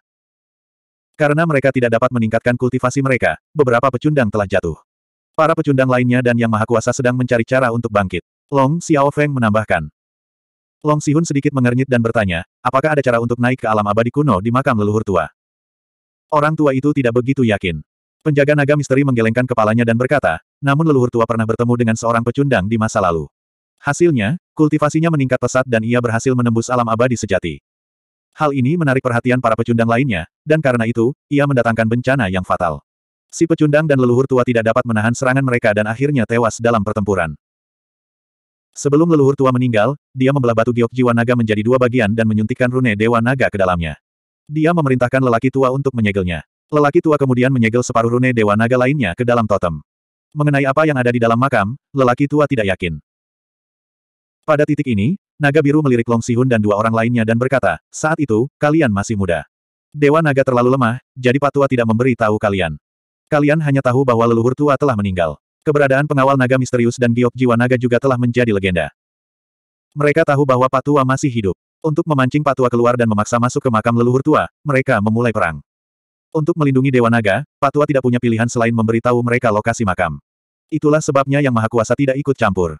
Karena mereka tidak dapat meningkatkan kultivasi mereka, beberapa pecundang telah jatuh. Para pecundang lainnya dan yang maha kuasa sedang mencari cara untuk bangkit. Long Xiao Feng menambahkan. Long Sihun sedikit mengernyit dan bertanya, apakah ada cara untuk naik ke alam abadi kuno di makam leluhur tua? Orang tua itu tidak begitu yakin. Penjaga naga misteri menggelengkan kepalanya dan berkata, namun leluhur tua pernah bertemu dengan seorang pecundang di masa lalu. Hasilnya, kultivasinya meningkat pesat dan ia berhasil menembus alam abadi sejati. Hal ini menarik perhatian para pecundang lainnya, dan karena itu, ia mendatangkan bencana yang fatal. Si pecundang dan leluhur tua tidak dapat menahan serangan mereka dan akhirnya tewas dalam pertempuran. Sebelum leluhur tua meninggal, dia membelah batu giok jiwa naga menjadi dua bagian dan menyuntikkan rune dewa naga ke dalamnya. Dia memerintahkan lelaki tua untuk menyegelnya. Lelaki tua kemudian menyegel separuh rune dewa naga lainnya ke dalam totem. Mengenai apa yang ada di dalam makam, lelaki tua tidak yakin. Pada titik ini, naga biru melirik Long Sihun dan dua orang lainnya dan berkata, saat itu, kalian masih muda. Dewa naga terlalu lemah, jadi patua tidak memberi tahu kalian. Kalian hanya tahu bahwa leluhur tua telah meninggal. Keberadaan pengawal naga misterius dan giok jiwa naga juga telah menjadi legenda. Mereka tahu bahwa Patua masih hidup. Untuk memancing Patua keluar dan memaksa masuk ke makam leluhur tua, mereka memulai perang. Untuk melindungi Dewa Naga, Patua tidak punya pilihan selain memberitahu mereka lokasi makam. Itulah sebabnya Yang Maha Kuasa tidak ikut campur.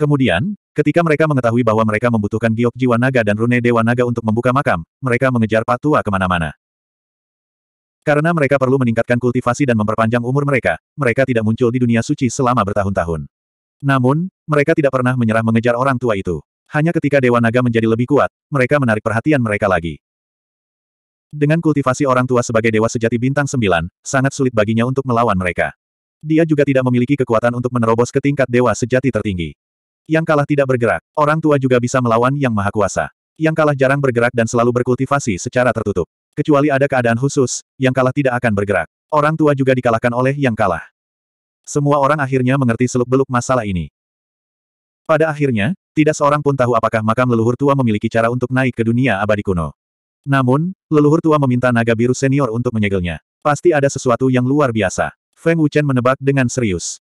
Kemudian, ketika mereka mengetahui bahwa mereka membutuhkan giok jiwa naga dan rune Dewa Naga untuk membuka makam, mereka mengejar Patua kemana-mana. Karena mereka perlu meningkatkan kultivasi dan memperpanjang umur mereka, mereka tidak muncul di dunia suci selama bertahun-tahun. Namun, mereka tidak pernah menyerah mengejar orang tua itu. Hanya ketika Dewa Naga menjadi lebih kuat, mereka menarik perhatian mereka lagi. Dengan kultivasi orang tua sebagai dewa sejati bintang sembilan, sangat sulit baginya untuk melawan mereka. Dia juga tidak memiliki kekuatan untuk menerobos ke tingkat dewa sejati tertinggi. Yang kalah tidak bergerak, orang tua juga bisa melawan yang maha kuasa. Yang kalah jarang bergerak dan selalu berkultivasi secara tertutup. Kecuali ada keadaan khusus, yang kalah tidak akan bergerak. Orang tua juga dikalahkan oleh yang kalah. Semua orang akhirnya mengerti seluk-beluk masalah ini. Pada akhirnya, tidak seorang pun tahu apakah makam leluhur tua memiliki cara untuk naik ke dunia abadi kuno. Namun, leluhur tua meminta naga biru senior untuk menyegelnya. Pasti ada sesuatu yang luar biasa. Feng Wuchen menebak dengan serius.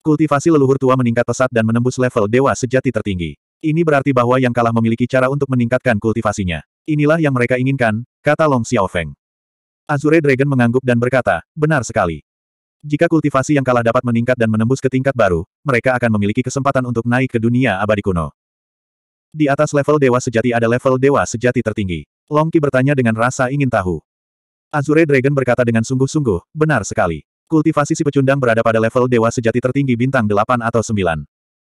Kultivasi leluhur tua meningkat pesat dan menembus level dewa sejati tertinggi. Ini berarti bahwa yang kalah memiliki cara untuk meningkatkan kultivasinya. Inilah yang mereka inginkan, kata Long Xiaofeng. Azure Dragon mengangguk dan berkata, benar sekali. Jika kultivasi yang kalah dapat meningkat dan menembus ke tingkat baru, mereka akan memiliki kesempatan untuk naik ke dunia abadi kuno. Di atas level dewa sejati ada level dewa sejati tertinggi. Long Qi bertanya dengan rasa ingin tahu. Azure Dragon berkata dengan sungguh-sungguh, benar sekali. Kultivasi si pecundang berada pada level dewa sejati tertinggi bintang 8 atau 9.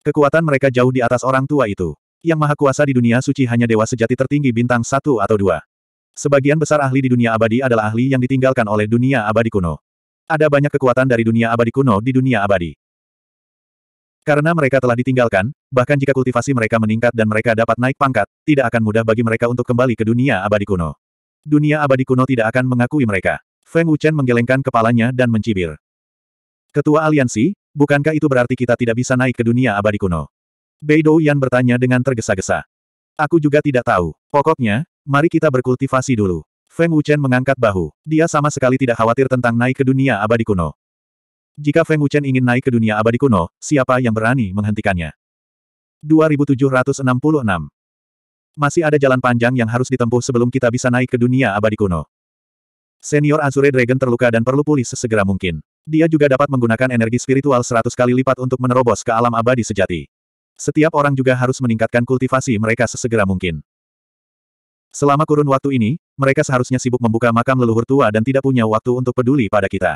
Kekuatan mereka jauh di atas orang tua itu. Yang maha kuasa di dunia suci hanya dewa sejati tertinggi bintang 1 atau 2. Sebagian besar ahli di dunia abadi adalah ahli yang ditinggalkan oleh dunia abadi kuno. Ada banyak kekuatan dari dunia abadi kuno di dunia abadi. Karena mereka telah ditinggalkan, bahkan jika kultivasi mereka meningkat dan mereka dapat naik pangkat, tidak akan mudah bagi mereka untuk kembali ke dunia abadi kuno. Dunia abadi kuno tidak akan mengakui mereka. Feng Wuchen menggelengkan kepalanya dan mencibir. Ketua aliansi, bukankah itu berarti kita tidak bisa naik ke dunia abadi kuno? Beidou Yan bertanya dengan tergesa-gesa. Aku juga tidak tahu. Pokoknya, Mari kita berkultivasi dulu. Feng Wuchen mengangkat bahu. Dia sama sekali tidak khawatir tentang naik ke dunia abadi kuno. Jika Feng Wuchen ingin naik ke dunia abadi kuno, siapa yang berani menghentikannya? 2766 Masih ada jalan panjang yang harus ditempuh sebelum kita bisa naik ke dunia abadi kuno. Senior Azure Dragon terluka dan perlu pulih sesegera mungkin. Dia juga dapat menggunakan energi spiritual 100 kali lipat untuk menerobos ke alam abadi sejati. Setiap orang juga harus meningkatkan kultivasi mereka sesegera mungkin. Selama kurun waktu ini, mereka seharusnya sibuk membuka makam leluhur tua dan tidak punya waktu untuk peduli pada kita.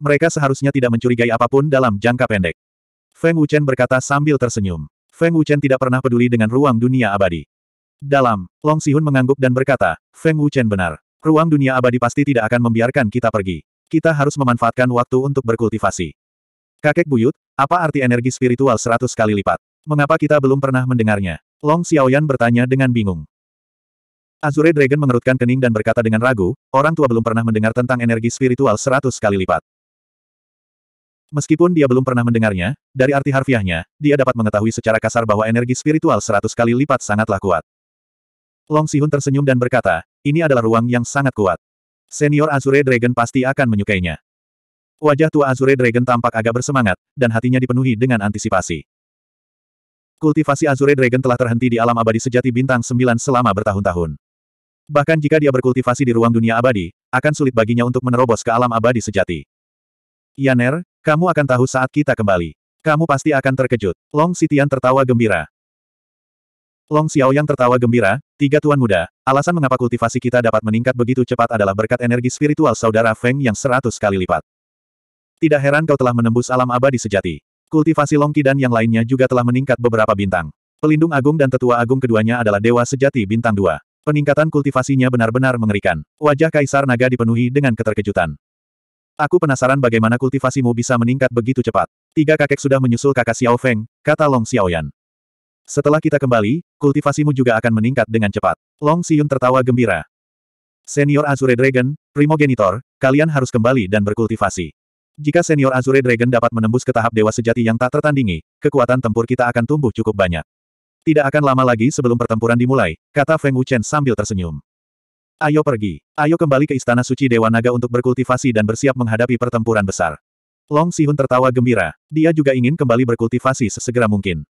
Mereka seharusnya tidak mencurigai apapun dalam jangka pendek. Feng Wuchen berkata sambil tersenyum. Feng Wuchen tidak pernah peduli dengan ruang dunia abadi. Dalam, Long Sihun mengangguk dan berkata, Feng Wuchen benar. Ruang dunia abadi pasti tidak akan membiarkan kita pergi. Kita harus memanfaatkan waktu untuk berkultivasi. Kakek buyut, apa arti energi spiritual seratus kali lipat? Mengapa kita belum pernah mendengarnya? Long Xiaoyan bertanya dengan bingung. Azure Dragon mengerutkan kening dan berkata dengan ragu, orang tua belum pernah mendengar tentang energi spiritual seratus kali lipat. Meskipun dia belum pernah mendengarnya, dari arti harfiahnya, dia dapat mengetahui secara kasar bahwa energi spiritual seratus kali lipat sangatlah kuat. Long Sihun tersenyum dan berkata, ini adalah ruang yang sangat kuat. Senior Azure Dragon pasti akan menyukainya. Wajah tua Azure Dragon tampak agak bersemangat, dan hatinya dipenuhi dengan antisipasi. Kultivasi Azure Dragon telah terhenti di alam abadi sejati bintang 9 selama bertahun-tahun. Bahkan jika dia berkultivasi di ruang dunia abadi, akan sulit baginya untuk menerobos ke alam abadi sejati. Yaner, kamu akan tahu saat kita kembali. Kamu pasti akan terkejut. Long Sitian tertawa gembira. Long Xiao Yang tertawa gembira, tiga tuan muda, alasan mengapa kultivasi kita dapat meningkat begitu cepat adalah berkat energi spiritual saudara Feng yang seratus kali lipat. Tidak heran kau telah menembus alam abadi sejati. Kultivasi Long Qi dan yang lainnya juga telah meningkat beberapa bintang. Pelindung Agung dan Tetua Agung keduanya adalah Dewa Sejati Bintang dua. Peningkatan kultivasinya benar-benar mengerikan. Wajah Kaisar Naga dipenuhi dengan keterkejutan. Aku penasaran bagaimana kultivasimu bisa meningkat begitu cepat. Tiga kakek sudah menyusul kakak Xiao Feng, kata Long Xiaoyan. Setelah kita kembali, kultivasimu juga akan meningkat dengan cepat. Long Xiyun tertawa gembira. Senior Azure Dragon, Primogenitor, kalian harus kembali dan berkultivasi. Jika senior Azure Dragon dapat menembus ke tahap dewa sejati yang tak tertandingi, kekuatan tempur kita akan tumbuh cukup banyak. Tidak akan lama lagi sebelum pertempuran dimulai, kata Feng Wuchen sambil tersenyum. Ayo pergi. Ayo kembali ke Istana Suci Dewa Naga untuk berkultivasi dan bersiap menghadapi pertempuran besar. Long Sihun tertawa gembira. Dia juga ingin kembali berkultivasi sesegera mungkin.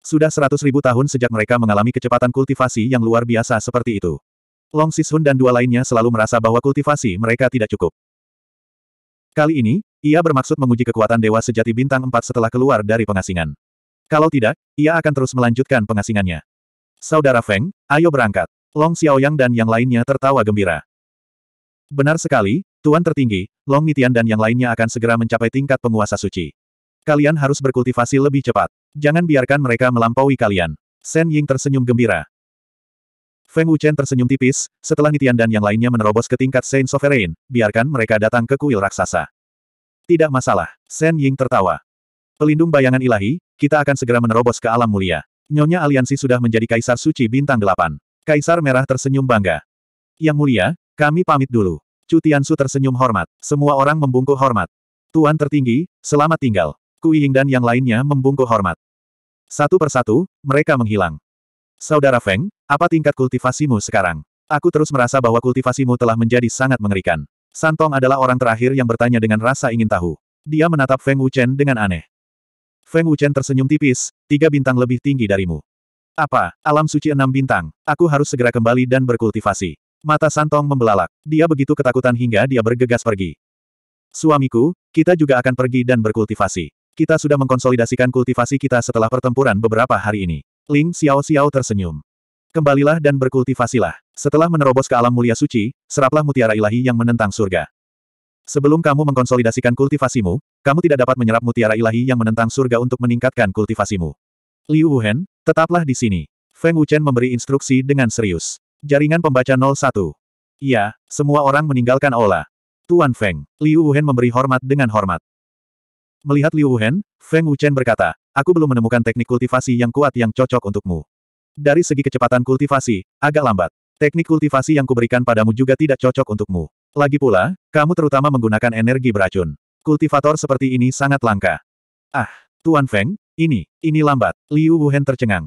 Sudah seratus ribu tahun sejak mereka mengalami kecepatan kultivasi yang luar biasa seperti itu. Long Sihun dan dua lainnya selalu merasa bahwa kultivasi mereka tidak cukup. Kali ini, ia bermaksud menguji kekuatan Dewa Sejati Bintang 4 setelah keluar dari pengasingan. Kalau tidak, ia akan terus melanjutkan pengasingannya. Saudara Feng, ayo berangkat. Long Xiaoyang dan yang lainnya tertawa gembira. Benar sekali, Tuan tertinggi, Long Nitian dan yang lainnya akan segera mencapai tingkat penguasa suci. Kalian harus berkultivasi lebih cepat. Jangan biarkan mereka melampaui kalian. Shen Ying tersenyum gembira. Feng Wuchen tersenyum tipis, setelah Nitian dan yang lainnya menerobos ke tingkat Saint Sovereign, biarkan mereka datang ke kuil raksasa. Tidak masalah, Shen Ying tertawa. Pelindung bayangan ilahi, kita akan segera menerobos ke alam mulia. Nyonya Aliansi sudah menjadi Kaisar Suci Bintang Delapan. Kaisar Merah tersenyum bangga. Yang mulia, kami pamit dulu. Tiansu tersenyum hormat. Semua orang membungkuk hormat. Tuan tertinggi, selamat tinggal. Ying dan yang lainnya membungkuk hormat. Satu persatu, mereka menghilang. Saudara Feng, apa tingkat kultivasimu sekarang? Aku terus merasa bahwa kultivasimu telah menjadi sangat mengerikan. Santong adalah orang terakhir yang bertanya dengan rasa ingin tahu. Dia menatap Feng Wuchen dengan aneh. Feng Wuchen tersenyum tipis, tiga bintang lebih tinggi darimu. Apa, alam suci enam bintang, aku harus segera kembali dan berkultivasi. Mata Santong membelalak. Dia begitu ketakutan hingga dia bergegas pergi. Suamiku, kita juga akan pergi dan berkultivasi. Kita sudah mengkonsolidasikan kultivasi kita setelah pertempuran beberapa hari ini. Ling Xiao Xiao tersenyum. Kembalilah dan berkultivasilah. Setelah menerobos ke alam mulia suci, seraplah mutiara ilahi yang menentang surga. Sebelum kamu mengkonsolidasikan kultivasimu, kamu tidak dapat menyerap mutiara ilahi yang menentang surga untuk meningkatkan kultivasimu. Liu Wuhan, tetaplah di sini. Feng Wuchen memberi instruksi dengan serius. Jaringan pembaca 01. Iya, semua orang meninggalkan aula. Tuan Feng, Liu Wuhan memberi hormat dengan hormat. Melihat Liu Wuhan, Feng Wuchen berkata, aku belum menemukan teknik kultivasi yang kuat yang cocok untukmu. Dari segi kecepatan kultivasi, agak lambat. Teknik kultivasi yang kuberikan padamu juga tidak cocok untukmu. Lagi pula, kamu terutama menggunakan energi beracun. Kultivator seperti ini sangat langka. Ah, Tuan Feng, ini, ini lambat. Liu Wuhen tercengang.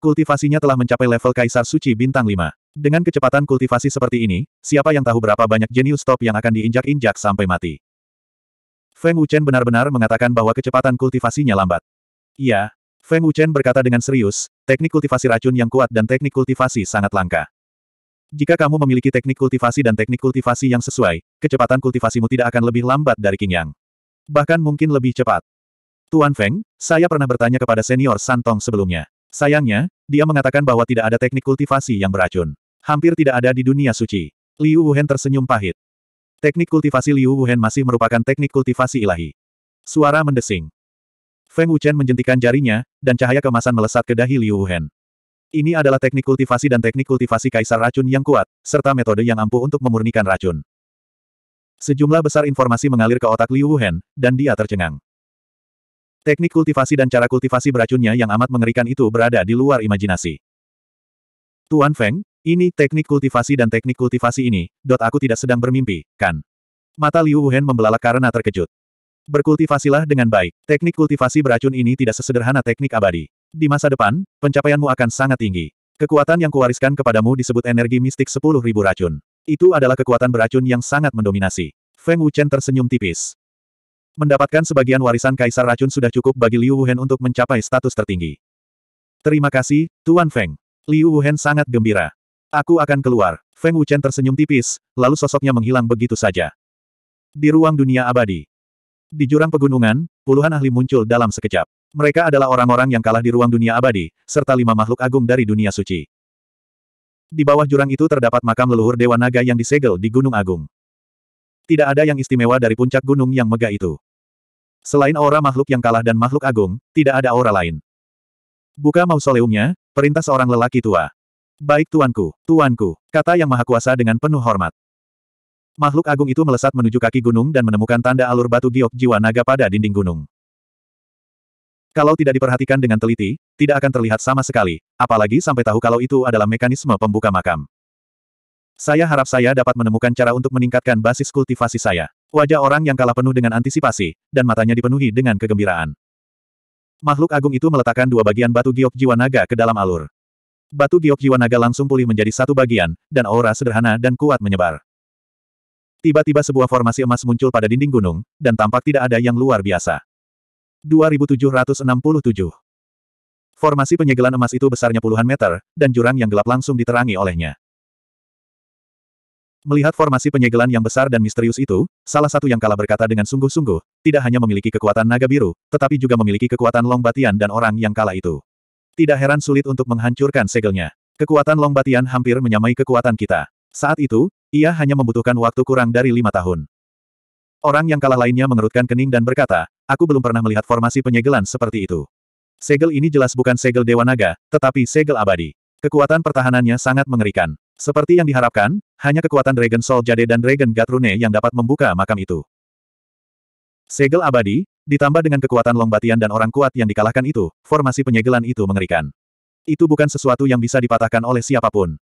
Kultivasinya telah mencapai level Kaisar Suci Bintang 5. Dengan kecepatan kultivasi seperti ini, siapa yang tahu berapa banyak jenius top yang akan diinjak-injak sampai mati. Feng Wuchen benar-benar mengatakan bahwa kecepatan kultivasinya lambat. Ya, Feng Wuchen berkata dengan serius, teknik kultivasi racun yang kuat dan teknik kultivasi sangat langka. Jika kamu memiliki teknik kultivasi dan teknik kultivasi yang sesuai, kecepatan kultivasimu tidak akan lebih lambat dari King Yang. Bahkan mungkin lebih cepat. Tuan Feng, saya pernah bertanya kepada senior Santong sebelumnya. Sayangnya, dia mengatakan bahwa tidak ada teknik kultivasi yang beracun. Hampir tidak ada di dunia suci. Liu Wuhen tersenyum pahit. Teknik kultivasi Liu Wuhen masih merupakan teknik kultivasi ilahi. Suara mendesing. Feng Wuchen menjentikan jarinya, dan cahaya kemasan melesat ke dahi Liu Wuhen. Ini adalah teknik kultivasi dan teknik kultivasi kaisar racun yang kuat, serta metode yang ampuh untuk memurnikan racun. Sejumlah besar informasi mengalir ke otak Liu Wuhan, dan dia tercengang. Teknik kultivasi dan cara kultivasi beracunnya yang amat mengerikan itu berada di luar imajinasi. Tuan Feng, ini teknik kultivasi dan teknik kultivasi ini, dot aku tidak sedang bermimpi, kan? Mata Liu Wuhan membelalak karena terkejut. Berkultivasilah dengan baik. Teknik kultivasi beracun ini tidak sesederhana teknik abadi. Di masa depan, pencapaianmu akan sangat tinggi. Kekuatan yang kuwariskan kepadamu disebut energi mistik sepuluh ribu racun. Itu adalah kekuatan beracun yang sangat mendominasi. Feng Wuchen tersenyum tipis. Mendapatkan sebagian warisan kaisar racun sudah cukup bagi Liu Wuhan untuk mencapai status tertinggi. Terima kasih, Tuan Feng. Liu Wuhan sangat gembira. Aku akan keluar. Feng Wuchen tersenyum tipis, lalu sosoknya menghilang begitu saja. Di ruang dunia abadi. Di jurang pegunungan, puluhan ahli muncul dalam sekejap. Mereka adalah orang-orang yang kalah di ruang dunia abadi, serta lima makhluk agung dari dunia suci. Di bawah jurang itu terdapat makam leluhur Dewa Naga yang disegel di Gunung Agung. Tidak ada yang istimewa dari puncak gunung yang megah itu. Selain aura makhluk yang kalah dan makhluk agung, tidak ada aura lain. Buka mausoleumnya, perintah seorang lelaki tua. Baik tuanku, tuanku, kata yang maha kuasa dengan penuh hormat. Makhluk agung itu melesat menuju kaki gunung dan menemukan tanda alur batu giok jiwa naga pada dinding gunung. Kalau tidak diperhatikan dengan teliti, tidak akan terlihat sama sekali, apalagi sampai tahu kalau itu adalah mekanisme pembuka makam. Saya harap saya dapat menemukan cara untuk meningkatkan basis kultivasi saya. Wajah orang yang kalah penuh dengan antisipasi, dan matanya dipenuhi dengan kegembiraan. Makhluk agung itu meletakkan dua bagian batu giok jiwa naga ke dalam alur. Batu giok jiwa naga langsung pulih menjadi satu bagian, dan aura sederhana dan kuat menyebar. Tiba-tiba sebuah formasi emas muncul pada dinding gunung, dan tampak tidak ada yang luar biasa. 2767. Formasi penyegelan emas itu besarnya puluhan meter, dan jurang yang gelap langsung diterangi olehnya. Melihat formasi penyegelan yang besar dan misterius itu, salah satu yang kalah berkata dengan sungguh-sungguh, tidak hanya memiliki kekuatan naga biru, tetapi juga memiliki kekuatan Long Batian dan orang yang kalah itu. Tidak heran sulit untuk menghancurkan segelnya. Kekuatan Long Batian hampir menyamai kekuatan kita. Saat itu, ia hanya membutuhkan waktu kurang dari lima tahun. Orang yang kalah lainnya mengerutkan kening dan berkata, aku belum pernah melihat formasi penyegelan seperti itu. Segel ini jelas bukan segel Dewa Naga, tetapi segel abadi. Kekuatan pertahanannya sangat mengerikan. Seperti yang diharapkan, hanya kekuatan Dragon Soul Jade dan Dragon Gatrune yang dapat membuka makam itu. Segel abadi, ditambah dengan kekuatan Longbatian dan orang kuat yang dikalahkan itu, formasi penyegelan itu mengerikan. Itu bukan sesuatu yang bisa dipatahkan oleh siapapun.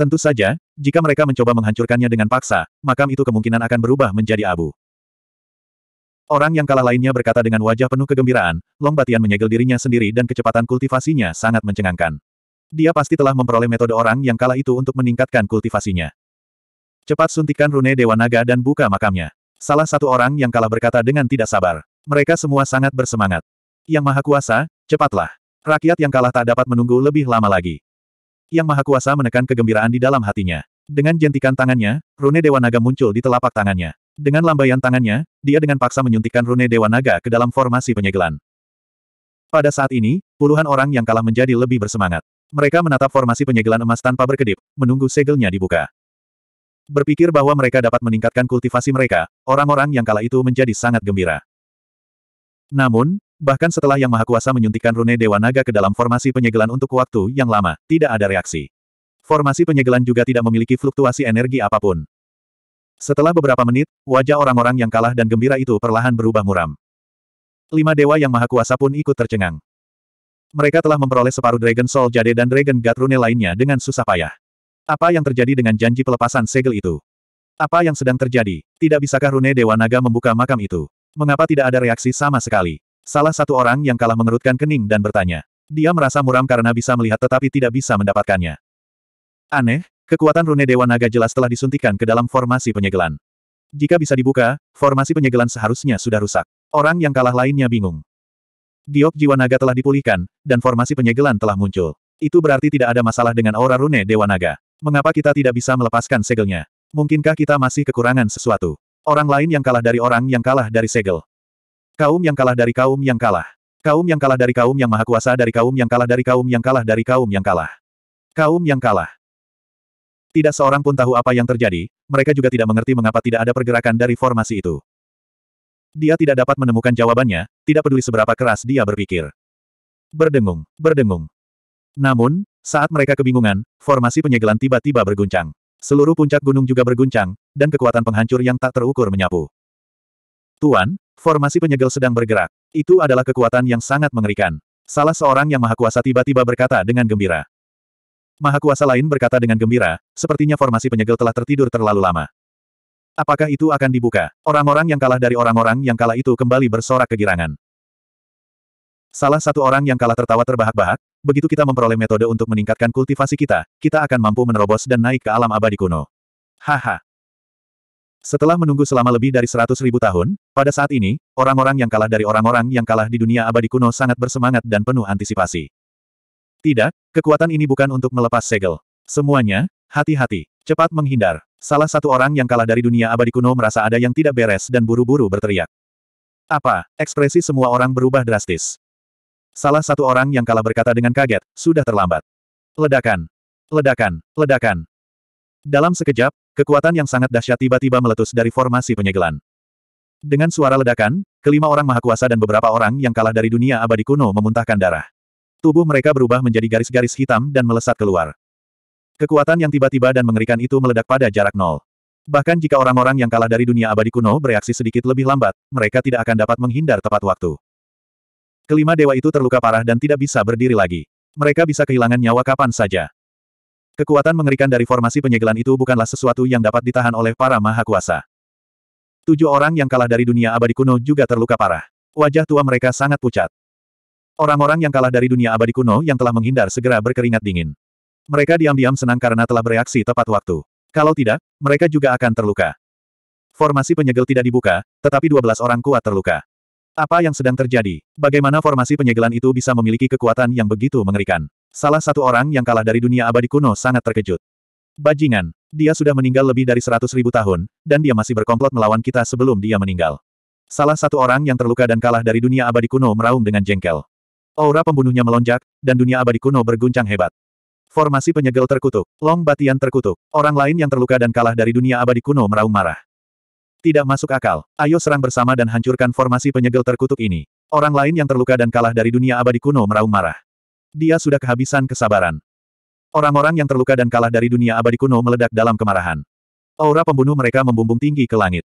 Tentu saja, jika mereka mencoba menghancurkannya dengan paksa, makam itu kemungkinan akan berubah menjadi abu. Orang yang kalah lainnya berkata dengan wajah penuh kegembiraan, Long Batian menyegel dirinya sendiri dan kecepatan kultivasinya sangat mencengangkan. Dia pasti telah memperoleh metode orang yang kalah itu untuk meningkatkan kultivasinya. Cepat suntikan rune Dewa Naga dan buka makamnya. Salah satu orang yang kalah berkata dengan tidak sabar. Mereka semua sangat bersemangat. Yang Maha Kuasa, cepatlah. Rakyat yang kalah tak dapat menunggu lebih lama lagi. Yang Maha Kuasa menekan kegembiraan di dalam hatinya. Dengan jentikan tangannya, rune Dewa Naga muncul di telapak tangannya. Dengan lambaian tangannya, dia dengan paksa menyuntikkan rune Dewa Naga ke dalam formasi penyegelan. Pada saat ini, puluhan orang yang kalah menjadi lebih bersemangat. Mereka menatap formasi penyegelan emas tanpa berkedip, menunggu segelnya dibuka. Berpikir bahwa mereka dapat meningkatkan kultivasi mereka, orang-orang yang kalah itu menjadi sangat gembira. Namun, Bahkan setelah Yang Maha Kuasa menyuntikkan rune Dewa Naga ke dalam formasi penyegelan untuk waktu yang lama, tidak ada reaksi. Formasi penyegelan juga tidak memiliki fluktuasi energi apapun. Setelah beberapa menit, wajah orang-orang yang kalah dan gembira itu perlahan berubah muram. Lima dewa yang maha kuasa pun ikut tercengang. Mereka telah memperoleh separuh Dragon Soul Jade dan Dragon God Rune lainnya dengan susah payah. Apa yang terjadi dengan janji pelepasan segel itu? Apa yang sedang terjadi? Tidak bisakah Rune Dewa Naga membuka makam itu? Mengapa tidak ada reaksi sama sekali? Salah satu orang yang kalah mengerutkan kening dan bertanya. Dia merasa muram karena bisa melihat tetapi tidak bisa mendapatkannya. Aneh, kekuatan rune Dewa Naga jelas telah disuntikan ke dalam formasi penyegelan. Jika bisa dibuka, formasi penyegelan seharusnya sudah rusak. Orang yang kalah lainnya bingung. Giok Jiwa Naga telah dipulihkan, dan formasi penyegelan telah muncul. Itu berarti tidak ada masalah dengan aura rune Dewa Naga. Mengapa kita tidak bisa melepaskan segelnya? Mungkinkah kita masih kekurangan sesuatu? Orang lain yang kalah dari orang yang kalah dari segel. Kaum yang kalah dari kaum yang kalah. Kaum yang kalah dari kaum yang maha kuasa dari kaum yang kalah dari kaum yang kalah dari kaum yang kalah. Kaum yang kalah. Tidak seorang pun tahu apa yang terjadi, mereka juga tidak mengerti mengapa tidak ada pergerakan dari formasi itu. Dia tidak dapat menemukan jawabannya, tidak peduli seberapa keras dia berpikir. Berdengung, berdengung. Namun, saat mereka kebingungan, formasi penyegelan tiba-tiba berguncang. Seluruh puncak gunung juga berguncang, dan kekuatan penghancur yang tak terukur menyapu. Tuan, formasi penyegel sedang bergerak. Itu adalah kekuatan yang sangat mengerikan. Salah seorang yang maha kuasa tiba-tiba berkata dengan gembira. Maha kuasa lain berkata dengan gembira, sepertinya formasi penyegel telah tertidur terlalu lama. Apakah itu akan dibuka? Orang-orang yang kalah dari orang-orang yang kalah itu kembali bersorak kegirangan. Salah satu orang yang kalah tertawa terbahak-bahak, begitu kita memperoleh metode untuk meningkatkan kultivasi kita, kita akan mampu menerobos dan naik ke alam abadi kuno. Haha. Setelah menunggu selama lebih dari seratus ribu tahun, pada saat ini, orang-orang yang kalah dari orang-orang yang kalah di dunia abadi kuno sangat bersemangat dan penuh antisipasi. Tidak, kekuatan ini bukan untuk melepas segel. Semuanya, hati-hati, cepat menghindar. Salah satu orang yang kalah dari dunia abadi kuno merasa ada yang tidak beres dan buru-buru berteriak. Apa? Ekspresi semua orang berubah drastis. Salah satu orang yang kalah berkata dengan kaget, sudah terlambat. Ledakan. Ledakan, ledakan. Dalam sekejap, Kekuatan yang sangat dahsyat tiba-tiba meletus dari formasi penyegelan. Dengan suara ledakan, kelima orang mahakuasa dan beberapa orang yang kalah dari dunia abadi kuno memuntahkan darah. Tubuh mereka berubah menjadi garis-garis hitam dan melesat keluar. Kekuatan yang tiba-tiba dan mengerikan itu meledak pada jarak nol. Bahkan jika orang-orang yang kalah dari dunia abadi kuno bereaksi sedikit lebih lambat, mereka tidak akan dapat menghindar tepat waktu. Kelima dewa itu terluka parah dan tidak bisa berdiri lagi. Mereka bisa kehilangan nyawa kapan saja. Kekuatan mengerikan dari formasi penyegelan itu bukanlah sesuatu yang dapat ditahan oleh para maha kuasa. Tujuh orang yang kalah dari dunia abadi kuno juga terluka parah. Wajah tua mereka sangat pucat. Orang-orang yang kalah dari dunia abadi kuno yang telah menghindar segera berkeringat dingin. Mereka diam-diam senang karena telah bereaksi tepat waktu. Kalau tidak, mereka juga akan terluka. Formasi penyegel tidak dibuka, tetapi 12 orang kuat terluka. Apa yang sedang terjadi? Bagaimana formasi penyegelan itu bisa memiliki kekuatan yang begitu mengerikan? Salah satu orang yang kalah dari dunia abadi kuno sangat terkejut. Bajingan, dia sudah meninggal lebih dari seratus ribu tahun, dan dia masih berkomplot melawan kita sebelum dia meninggal. Salah satu orang yang terluka dan kalah dari dunia abadi kuno meraung dengan jengkel. Aura pembunuhnya melonjak, dan dunia abadi kuno berguncang hebat. Formasi penyegel terkutuk, Long Batian terkutuk, orang lain yang terluka dan kalah dari dunia abadi kuno meraung marah. Tidak masuk akal, ayo serang bersama dan hancurkan formasi penyegel terkutuk ini. Orang lain yang terluka dan kalah dari dunia abadi kuno meraung marah dia sudah kehabisan kesabaran. Orang-orang yang terluka dan kalah dari dunia abadi kuno meledak dalam kemarahan. Aura pembunuh mereka membumbung tinggi ke langit.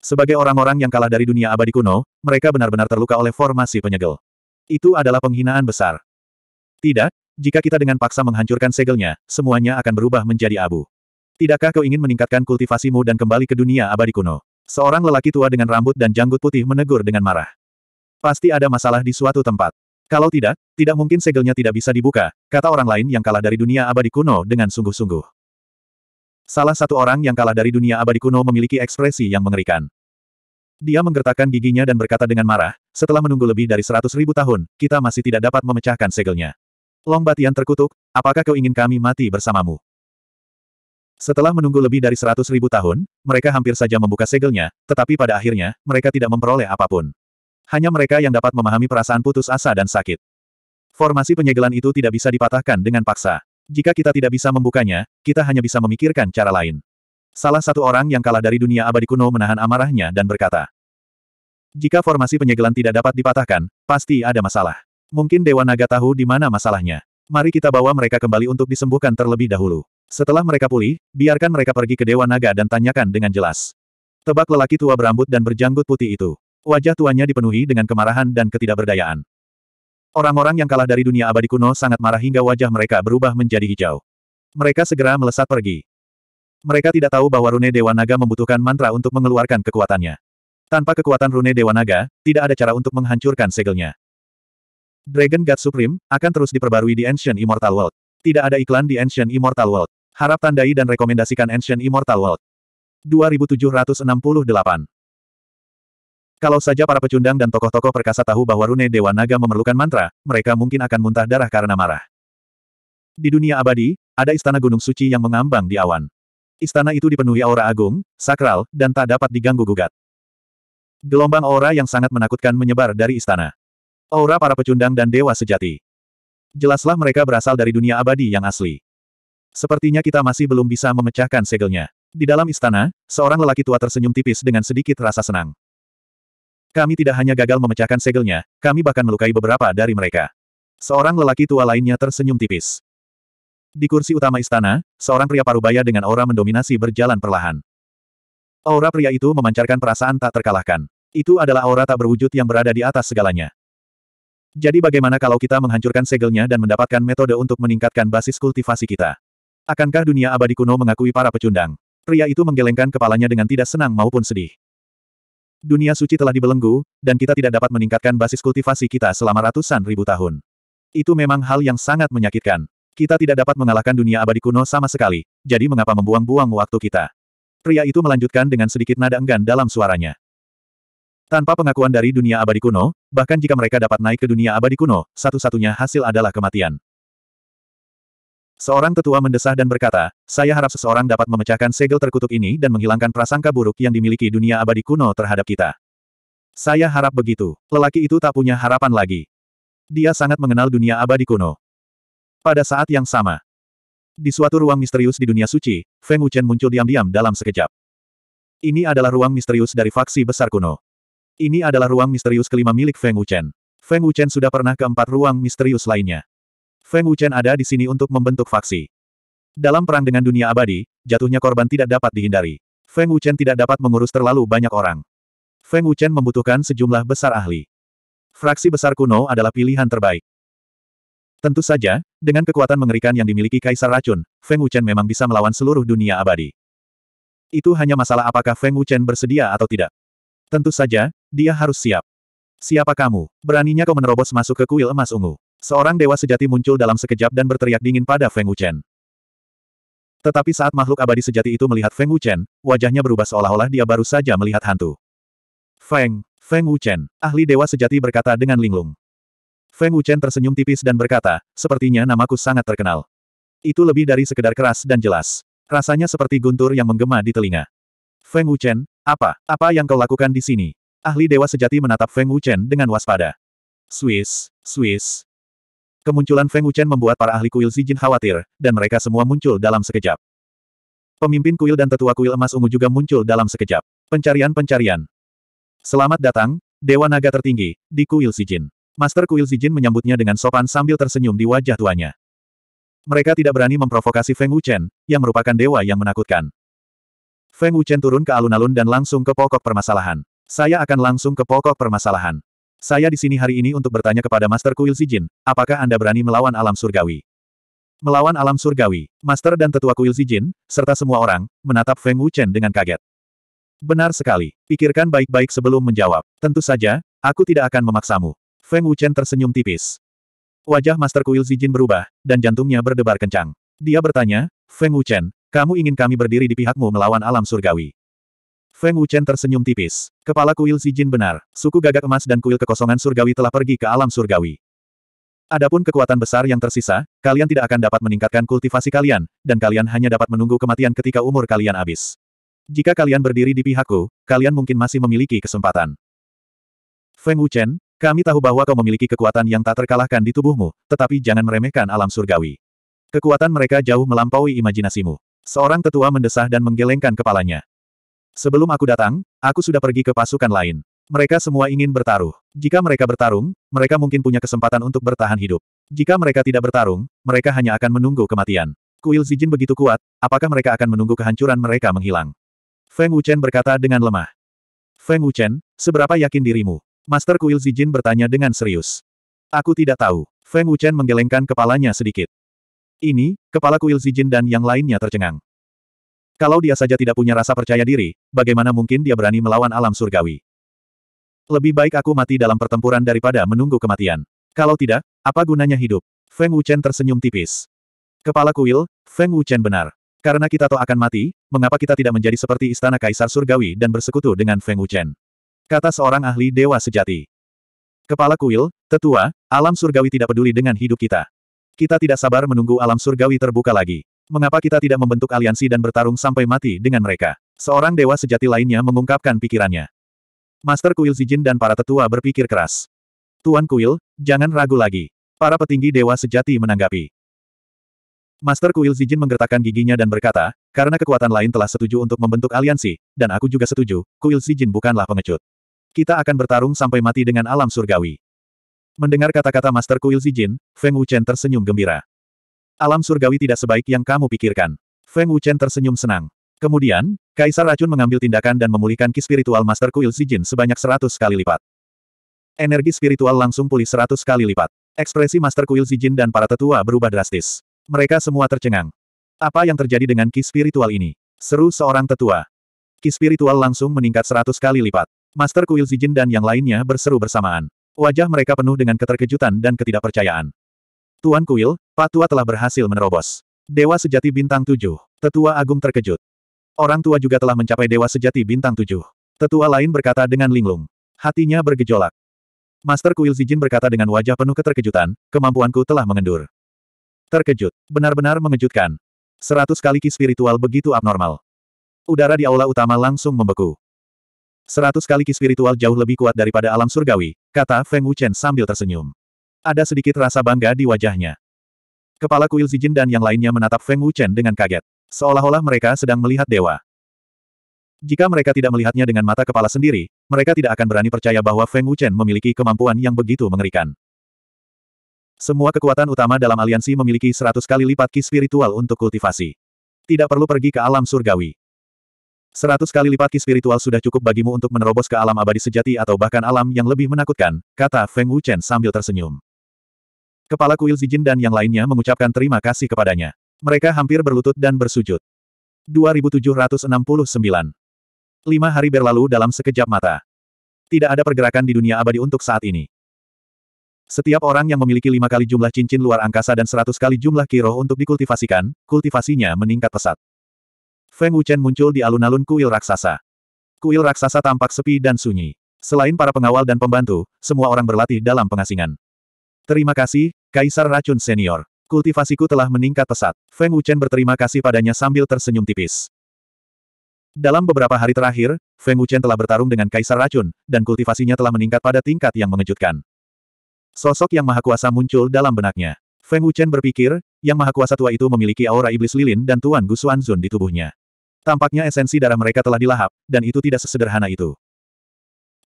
Sebagai orang-orang yang kalah dari dunia abadi kuno, mereka benar-benar terluka oleh formasi penyegel. Itu adalah penghinaan besar. Tidak, jika kita dengan paksa menghancurkan segelnya, semuanya akan berubah menjadi abu. Tidakkah kau ingin meningkatkan kultivasimu dan kembali ke dunia abadi kuno? Seorang lelaki tua dengan rambut dan janggut putih menegur dengan marah. Pasti ada masalah di suatu tempat. Kalau tidak, tidak mungkin segelnya tidak bisa dibuka, kata orang lain yang kalah dari dunia abadi kuno dengan sungguh-sungguh. Salah satu orang yang kalah dari dunia abadi kuno memiliki ekspresi yang mengerikan. Dia menggertakkan giginya dan berkata dengan marah, setelah menunggu lebih dari seratus ribu tahun, kita masih tidak dapat memecahkan segelnya. Long Batian terkutuk, apakah kau ingin kami mati bersamamu? Setelah menunggu lebih dari seratus ribu tahun, mereka hampir saja membuka segelnya, tetapi pada akhirnya, mereka tidak memperoleh apapun. Hanya mereka yang dapat memahami perasaan putus asa dan sakit. Formasi penyegelan itu tidak bisa dipatahkan dengan paksa. Jika kita tidak bisa membukanya, kita hanya bisa memikirkan cara lain. Salah satu orang yang kalah dari dunia abadi kuno menahan amarahnya dan berkata, Jika formasi penyegelan tidak dapat dipatahkan, pasti ada masalah. Mungkin Dewa Naga tahu di mana masalahnya. Mari kita bawa mereka kembali untuk disembuhkan terlebih dahulu. Setelah mereka pulih, biarkan mereka pergi ke Dewa Naga dan tanyakan dengan jelas. Tebak lelaki tua berambut dan berjanggut putih itu. Wajah tuanya dipenuhi dengan kemarahan dan ketidakberdayaan. Orang-orang yang kalah dari dunia abadi kuno sangat marah hingga wajah mereka berubah menjadi hijau. Mereka segera melesat pergi. Mereka tidak tahu bahwa rune Dewa Naga membutuhkan mantra untuk mengeluarkan kekuatannya. Tanpa kekuatan rune Dewa Naga, tidak ada cara untuk menghancurkan segelnya. Dragon God Supreme, akan terus diperbarui di Ancient Immortal World. Tidak ada iklan di Ancient Immortal World. Harap tandai dan rekomendasikan Ancient Immortal World. 2768 kalau saja para pecundang dan tokoh-tokoh perkasa tahu bahwa rune Dewa Naga memerlukan mantra, mereka mungkin akan muntah darah karena marah. Di dunia abadi, ada istana gunung suci yang mengambang di awan. Istana itu dipenuhi aura agung, sakral, dan tak dapat diganggu-gugat. Gelombang aura yang sangat menakutkan menyebar dari istana. Aura para pecundang dan dewa sejati. Jelaslah mereka berasal dari dunia abadi yang asli. Sepertinya kita masih belum bisa memecahkan segelnya. Di dalam istana, seorang lelaki tua tersenyum tipis dengan sedikit rasa senang. Kami tidak hanya gagal memecahkan segelnya, kami bahkan melukai beberapa dari mereka. Seorang lelaki tua lainnya tersenyum tipis. Di kursi utama istana, seorang pria parubaya dengan aura mendominasi berjalan perlahan. Aura pria itu memancarkan perasaan tak terkalahkan. Itu adalah aura tak berwujud yang berada di atas segalanya. Jadi bagaimana kalau kita menghancurkan segelnya dan mendapatkan metode untuk meningkatkan basis kultivasi kita? Akankah dunia abadi kuno mengakui para pecundang? Pria itu menggelengkan kepalanya dengan tidak senang maupun sedih. Dunia suci telah dibelenggu, dan kita tidak dapat meningkatkan basis kultivasi kita selama ratusan ribu tahun. Itu memang hal yang sangat menyakitkan. Kita tidak dapat mengalahkan dunia abadi kuno sama sekali, jadi mengapa membuang-buang waktu kita? Pria itu melanjutkan dengan sedikit nada enggan dalam suaranya. Tanpa pengakuan dari dunia abadi kuno, bahkan jika mereka dapat naik ke dunia abadi kuno, satu-satunya hasil adalah kematian. Seorang tetua mendesah dan berkata, saya harap seseorang dapat memecahkan segel terkutuk ini dan menghilangkan prasangka buruk yang dimiliki dunia abadi kuno terhadap kita. Saya harap begitu. Lelaki itu tak punya harapan lagi. Dia sangat mengenal dunia abadi kuno. Pada saat yang sama, di suatu ruang misterius di dunia suci, Feng Wuchen muncul diam-diam dalam sekejap. Ini adalah ruang misterius dari faksi besar kuno. Ini adalah ruang misterius kelima milik Feng Wuchen. Feng Wuchen sudah pernah ke empat ruang misterius lainnya. Feng Wuchen ada di sini untuk membentuk faksi. Dalam perang dengan dunia abadi, jatuhnya korban tidak dapat dihindari. Feng Wuchen tidak dapat mengurus terlalu banyak orang. Feng Wuchen membutuhkan sejumlah besar ahli. Fraksi besar kuno adalah pilihan terbaik. Tentu saja, dengan kekuatan mengerikan yang dimiliki Kaisar Racun, Feng Wuchen memang bisa melawan seluruh dunia abadi. Itu hanya masalah apakah Feng Wuchen bersedia atau tidak. Tentu saja, dia harus siap. Siapa kamu? Beraninya kau menerobos masuk ke kuil emas ungu. Seorang dewa sejati muncul dalam sekejap dan berteriak dingin pada Feng Wuchen. Tetapi saat makhluk abadi sejati itu melihat Feng Wuchen, wajahnya berubah seolah-olah dia baru saja melihat hantu. Feng, Feng Wuchen, ahli dewa sejati berkata dengan linglung. Feng Wuchen tersenyum tipis dan berkata, sepertinya namaku sangat terkenal. Itu lebih dari sekedar keras dan jelas. Rasanya seperti guntur yang menggema di telinga. Feng Wuchen, apa, apa yang kau lakukan di sini? Ahli dewa sejati menatap Feng Wuchen dengan waspada. Swiss, Swiss, Kemunculan Feng Wuchen membuat para ahli kuil Zijin khawatir, dan mereka semua muncul dalam sekejap. Pemimpin kuil dan tetua kuil emas ungu juga muncul dalam sekejap. Pencarian-pencarian. Selamat datang, Dewa Naga tertinggi, di kuil Zijin. Master kuil Zijin menyambutnya dengan sopan sambil tersenyum di wajah tuanya. Mereka tidak berani memprovokasi Feng Wuchen, yang merupakan dewa yang menakutkan. Feng Wuchen turun ke alun-alun dan langsung ke pokok permasalahan. Saya akan langsung ke pokok permasalahan. Saya di sini hari ini untuk bertanya kepada Master Kuil Zijin, apakah Anda berani melawan alam surgawi? Melawan alam surgawi, Master dan Tetua Kuil Zijin, serta semua orang, menatap Feng Wuchen dengan kaget. Benar sekali, pikirkan baik-baik sebelum menjawab. Tentu saja, aku tidak akan memaksamu. Feng Wuchen tersenyum tipis. Wajah Master Kuil Zijin berubah, dan jantungnya berdebar kencang. Dia bertanya, Feng Wuchen, kamu ingin kami berdiri di pihakmu melawan alam surgawi. Feng Wuchen tersenyum tipis. Kepala kuil Si Jin benar, suku gagak emas dan kuil kekosongan surgawi telah pergi ke alam surgawi. Adapun kekuatan besar yang tersisa, kalian tidak akan dapat meningkatkan kultivasi kalian, dan kalian hanya dapat menunggu kematian ketika umur kalian habis. Jika kalian berdiri di pihakku, kalian mungkin masih memiliki kesempatan. Feng Wuchen, kami tahu bahwa kau memiliki kekuatan yang tak terkalahkan di tubuhmu, tetapi jangan meremehkan alam surgawi. Kekuatan mereka jauh melampaui imajinasimu. Seorang tetua mendesah dan menggelengkan kepalanya. Sebelum aku datang, aku sudah pergi ke pasukan lain. Mereka semua ingin bertaruh. Jika mereka bertarung, mereka mungkin punya kesempatan untuk bertahan hidup. Jika mereka tidak bertarung, mereka hanya akan menunggu kematian. Kuil Zijin begitu kuat, apakah mereka akan menunggu kehancuran mereka menghilang? Feng Wuchen berkata dengan lemah. Feng Wuchen, seberapa yakin dirimu? Master Kuil Zijin bertanya dengan serius. Aku tidak tahu. Feng Wuchen menggelengkan kepalanya sedikit. Ini, kepala Kuil Zijin dan yang lainnya tercengang. Kalau dia saja tidak punya rasa percaya diri, bagaimana mungkin dia berani melawan alam surgawi? Lebih baik aku mati dalam pertempuran daripada menunggu kematian. Kalau tidak, apa gunanya hidup? Feng Wuchen tersenyum tipis. Kepala kuil, Feng Wuchen benar. Karena kita toh akan mati, mengapa kita tidak menjadi seperti istana kaisar surgawi dan bersekutu dengan Feng Wuchen? Kata seorang ahli dewa sejati. Kepala kuil, tetua, alam surgawi tidak peduli dengan hidup kita. Kita tidak sabar menunggu alam surgawi terbuka lagi. Mengapa kita tidak membentuk aliansi dan bertarung sampai mati dengan mereka? Seorang dewa sejati lainnya mengungkapkan pikirannya. Master Kuil Zijin dan para tetua berpikir keras. Tuan Kuil, jangan ragu lagi. Para petinggi dewa sejati menanggapi. Master Kuil Zijin menggertakkan giginya dan berkata, karena kekuatan lain telah setuju untuk membentuk aliansi, dan aku juga setuju, Kuil Zijin bukanlah pengecut. Kita akan bertarung sampai mati dengan alam surgawi. Mendengar kata-kata Master Kuil Zijin, Feng Wuchen tersenyum gembira. Alam surgawi tidak sebaik yang kamu pikirkan. Feng Wuchen tersenyum senang. Kemudian, Kaisar Racun mengambil tindakan dan memulihkan ki spiritual Master Kuil Zijin sebanyak seratus kali lipat. Energi spiritual langsung pulih seratus kali lipat. Ekspresi Master Kuil Zijin dan para tetua berubah drastis. Mereka semua tercengang. Apa yang terjadi dengan ki spiritual ini? Seru seorang tetua. Ki spiritual langsung meningkat seratus kali lipat. Master Kuil Zijin dan yang lainnya berseru bersamaan. Wajah mereka penuh dengan keterkejutan dan ketidakpercayaan. Tuan Kuil, Pak Tua telah berhasil menerobos. Dewa Sejati Bintang 7. Tetua Agung terkejut. Orang tua juga telah mencapai Dewa Sejati Bintang 7. Tetua lain berkata dengan linglung. Hatinya bergejolak. Master Kuil Zijin berkata dengan wajah penuh keterkejutan, kemampuanku telah mengendur. Terkejut. Benar-benar mengejutkan. Seratus kali ki spiritual begitu abnormal. Udara di aula utama langsung membeku. Seratus kali ki spiritual jauh lebih kuat daripada alam surgawi, kata Feng Wuchen sambil tersenyum. Ada sedikit rasa bangga di wajahnya. Kepala kuil Zijin dan yang lainnya menatap Feng Wuchen dengan kaget. Seolah-olah mereka sedang melihat dewa. Jika mereka tidak melihatnya dengan mata kepala sendiri, mereka tidak akan berani percaya bahwa Feng Wuchen memiliki kemampuan yang begitu mengerikan. Semua kekuatan utama dalam aliansi memiliki seratus kali lipat ki spiritual untuk kultivasi. Tidak perlu pergi ke alam surgawi. Seratus kali lipat ki spiritual sudah cukup bagimu untuk menerobos ke alam abadi sejati atau bahkan alam yang lebih menakutkan, kata Feng Wuchen sambil tersenyum. Kepala kuil Zijin dan yang lainnya mengucapkan terima kasih kepadanya. Mereka hampir berlutut dan bersujud. 2769. Lima hari berlalu dalam sekejap mata. Tidak ada pergerakan di dunia abadi untuk saat ini. Setiap orang yang memiliki lima kali jumlah cincin luar angkasa dan seratus kali jumlah kiro untuk dikultivasikan, kultivasinya meningkat pesat. Feng Wuchen muncul di alun-alun kuil raksasa. Kuil raksasa tampak sepi dan sunyi. Selain para pengawal dan pembantu, semua orang berlatih dalam pengasingan. Terima kasih, Kaisar Racun Senior. Kultivasiku telah meningkat pesat. Feng Wuchen berterima kasih padanya sambil tersenyum tipis. Dalam beberapa hari terakhir, Feng Wuchen telah bertarung dengan Kaisar Racun, dan kultivasinya telah meningkat pada tingkat yang mengejutkan. Sosok yang maha kuasa muncul dalam benaknya. Feng Wuchen berpikir, yang maha kuasa tua itu memiliki aura iblis lilin dan Tuan Gu Zun di tubuhnya. Tampaknya esensi darah mereka telah dilahap, dan itu tidak sesederhana itu.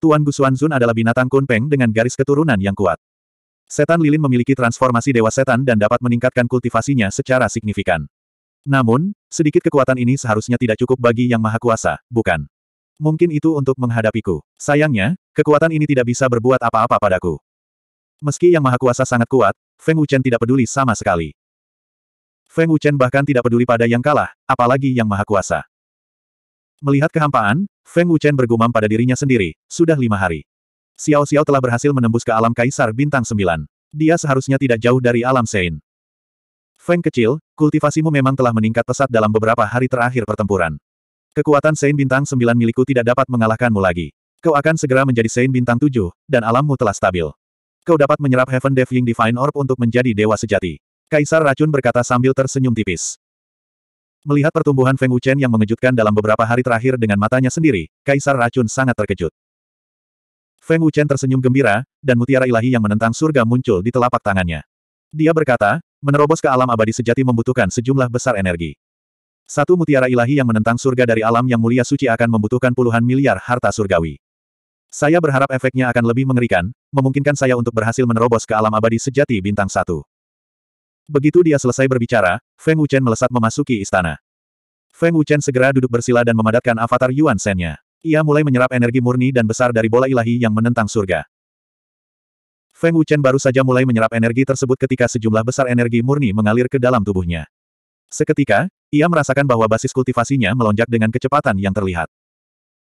Tuan Gu Zun adalah binatang kunpeng dengan garis keturunan yang kuat. Setan lilin memiliki transformasi dewa setan dan dapat meningkatkan kultivasinya secara signifikan. Namun, sedikit kekuatan ini seharusnya tidak cukup bagi yang maha kuasa, bukan? Mungkin itu untuk menghadapiku. Sayangnya, kekuatan ini tidak bisa berbuat apa-apa padaku. Meski yang maha kuasa sangat kuat, Feng Wuchen tidak peduli sama sekali. Feng Wuchen bahkan tidak peduli pada yang kalah, apalagi yang maha kuasa. Melihat kehampaan, Feng Wuchen bergumam pada dirinya sendiri, sudah lima hari. Xiao Xiao telah berhasil menembus ke alam Kaisar Bintang Sembilan. Dia seharusnya tidak jauh dari alam Sein. Feng kecil, kultivasimu memang telah meningkat pesat dalam beberapa hari terakhir pertempuran. Kekuatan Sein Bintang Sembilan milikku tidak dapat mengalahkanmu lagi. Kau akan segera menjadi Sein Bintang Tujuh, dan alammu telah stabil. Kau dapat menyerap Heaven Defying Divine Orb untuk menjadi dewa sejati. Kaisar Racun berkata sambil tersenyum tipis. Melihat pertumbuhan Feng Wuchen yang mengejutkan dalam beberapa hari terakhir dengan matanya sendiri, Kaisar Racun sangat terkejut. Feng Wuchen tersenyum gembira, dan mutiara ilahi yang menentang surga muncul di telapak tangannya. Dia berkata, menerobos ke alam abadi sejati membutuhkan sejumlah besar energi. Satu mutiara ilahi yang menentang surga dari alam yang mulia suci akan membutuhkan puluhan miliar harta surgawi. Saya berharap efeknya akan lebih mengerikan, memungkinkan saya untuk berhasil menerobos ke alam abadi sejati bintang satu. Begitu dia selesai berbicara, Feng Wuchen melesat memasuki istana. Feng Wuchen segera duduk bersila dan memadatkan avatar Yuan Shen-nya. Ia mulai menyerap energi murni dan besar dari bola ilahi yang menentang surga. Feng Wuchen baru saja mulai menyerap energi tersebut ketika sejumlah besar energi murni mengalir ke dalam tubuhnya. Seketika, ia merasakan bahwa basis kultivasinya melonjak dengan kecepatan yang terlihat.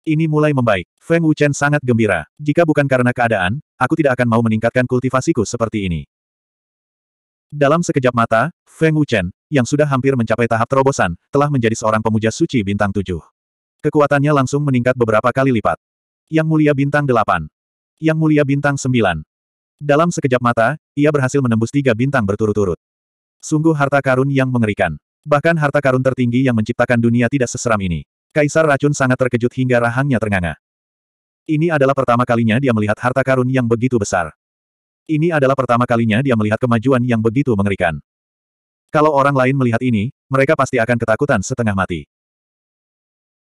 Ini mulai membaik. Feng Wuchen sangat gembira. Jika bukan karena keadaan, aku tidak akan mau meningkatkan kultivasiku seperti ini. Dalam sekejap mata, Feng Wuchen, yang sudah hampir mencapai tahap terobosan, telah menjadi seorang pemuja suci bintang tujuh. Kekuatannya langsung meningkat beberapa kali lipat. Yang mulia bintang 8. Yang mulia bintang 9. Dalam sekejap mata, ia berhasil menembus tiga bintang berturut-turut. Sungguh harta karun yang mengerikan. Bahkan harta karun tertinggi yang menciptakan dunia tidak seseram ini. Kaisar racun sangat terkejut hingga rahangnya ternganga. Ini adalah pertama kalinya dia melihat harta karun yang begitu besar. Ini adalah pertama kalinya dia melihat kemajuan yang begitu mengerikan. Kalau orang lain melihat ini, mereka pasti akan ketakutan setengah mati.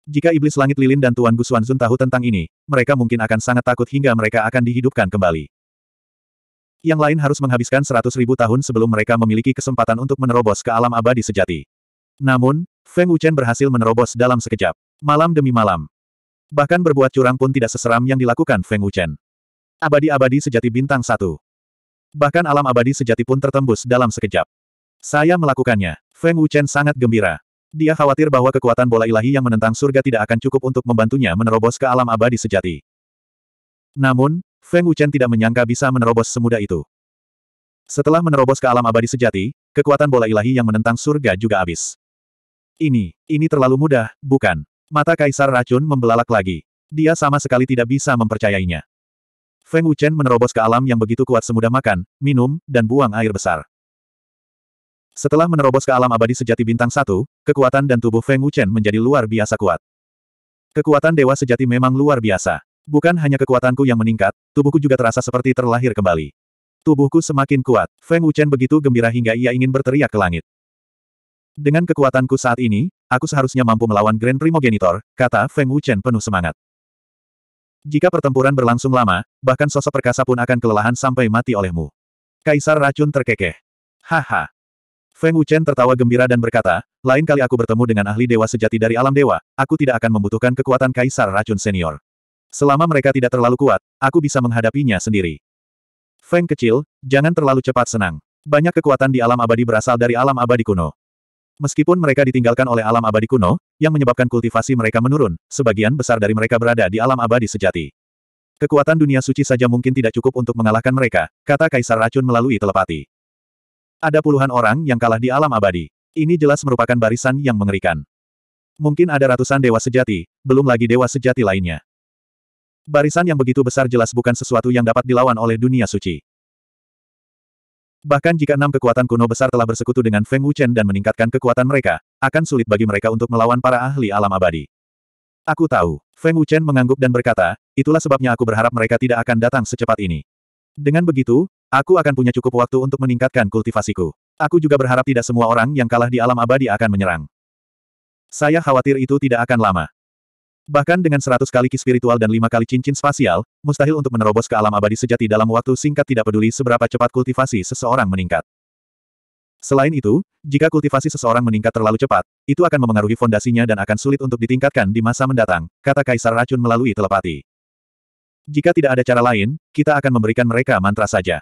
Jika iblis langit lilin dan Tuan Gusuan Xuanzun tahu tentang ini, mereka mungkin akan sangat takut hingga mereka akan dihidupkan kembali. Yang lain harus menghabiskan seratus ribu tahun sebelum mereka memiliki kesempatan untuk menerobos ke alam abadi sejati. Namun, Feng Wuchen berhasil menerobos dalam sekejap, malam demi malam. Bahkan berbuat curang pun tidak seseram yang dilakukan Feng Wuchen. Abadi-abadi sejati bintang satu. Bahkan alam abadi sejati pun tertembus dalam sekejap. Saya melakukannya. Feng Wuchen sangat gembira. Dia khawatir bahwa kekuatan bola ilahi yang menentang surga tidak akan cukup untuk membantunya menerobos ke alam abadi sejati. Namun, Feng Wuchen tidak menyangka bisa menerobos semudah itu. Setelah menerobos ke alam abadi sejati, kekuatan bola ilahi yang menentang surga juga habis. Ini, ini terlalu mudah, bukan? Mata Kaisar Racun membelalak lagi. Dia sama sekali tidak bisa mempercayainya. Feng Wuchen menerobos ke alam yang begitu kuat semudah makan, minum, dan buang air besar. Setelah menerobos ke alam abadi sejati bintang satu, kekuatan dan tubuh Feng Wuchen menjadi luar biasa kuat. Kekuatan dewa sejati memang luar biasa. Bukan hanya kekuatanku yang meningkat, tubuhku juga terasa seperti terlahir kembali. Tubuhku semakin kuat. Feng Wuchen begitu gembira hingga ia ingin berteriak ke langit. Dengan kekuatanku saat ini, aku seharusnya mampu melawan Grand Primogenitor, kata Feng Wuchen penuh semangat. Jika pertempuran berlangsung lama, bahkan sosok perkasa pun akan kelelahan sampai mati olehmu. Kaisar racun terkekeh. Haha, Feng Wuchen tertawa gembira dan berkata, lain kali aku bertemu dengan ahli dewa sejati dari alam dewa, aku tidak akan membutuhkan kekuatan kaisar racun senior. Selama mereka tidak terlalu kuat, aku bisa menghadapinya sendiri. Feng kecil, jangan terlalu cepat senang. Banyak kekuatan di alam abadi berasal dari alam abadi kuno. Meskipun mereka ditinggalkan oleh alam abadi kuno, yang menyebabkan kultivasi mereka menurun, sebagian besar dari mereka berada di alam abadi sejati. Kekuatan dunia suci saja mungkin tidak cukup untuk mengalahkan mereka, kata Kaisar Racun melalui telepati. Ada puluhan orang yang kalah di alam abadi. Ini jelas merupakan barisan yang mengerikan. Mungkin ada ratusan dewa sejati, belum lagi dewa sejati lainnya. Barisan yang begitu besar jelas bukan sesuatu yang dapat dilawan oleh dunia suci. Bahkan jika enam kekuatan kuno besar telah bersekutu dengan Feng Wuchen dan meningkatkan kekuatan mereka, akan sulit bagi mereka untuk melawan para ahli alam abadi. Aku tahu. Feng Wuchen mengangguk dan berkata, itulah sebabnya aku berharap mereka tidak akan datang secepat ini. Dengan begitu, Aku akan punya cukup waktu untuk meningkatkan kultivasiku. Aku juga berharap tidak semua orang yang kalah di alam abadi akan menyerang. Saya khawatir itu tidak akan lama. Bahkan dengan seratus kali ki spiritual dan lima kali cincin spasial, mustahil untuk menerobos ke alam abadi sejati dalam waktu singkat tidak peduli seberapa cepat kultivasi seseorang meningkat. Selain itu, jika kultivasi seseorang meningkat terlalu cepat, itu akan memengaruhi fondasinya dan akan sulit untuk ditingkatkan di masa mendatang, kata Kaisar Racun melalui telepati. Jika tidak ada cara lain, kita akan memberikan mereka mantra saja.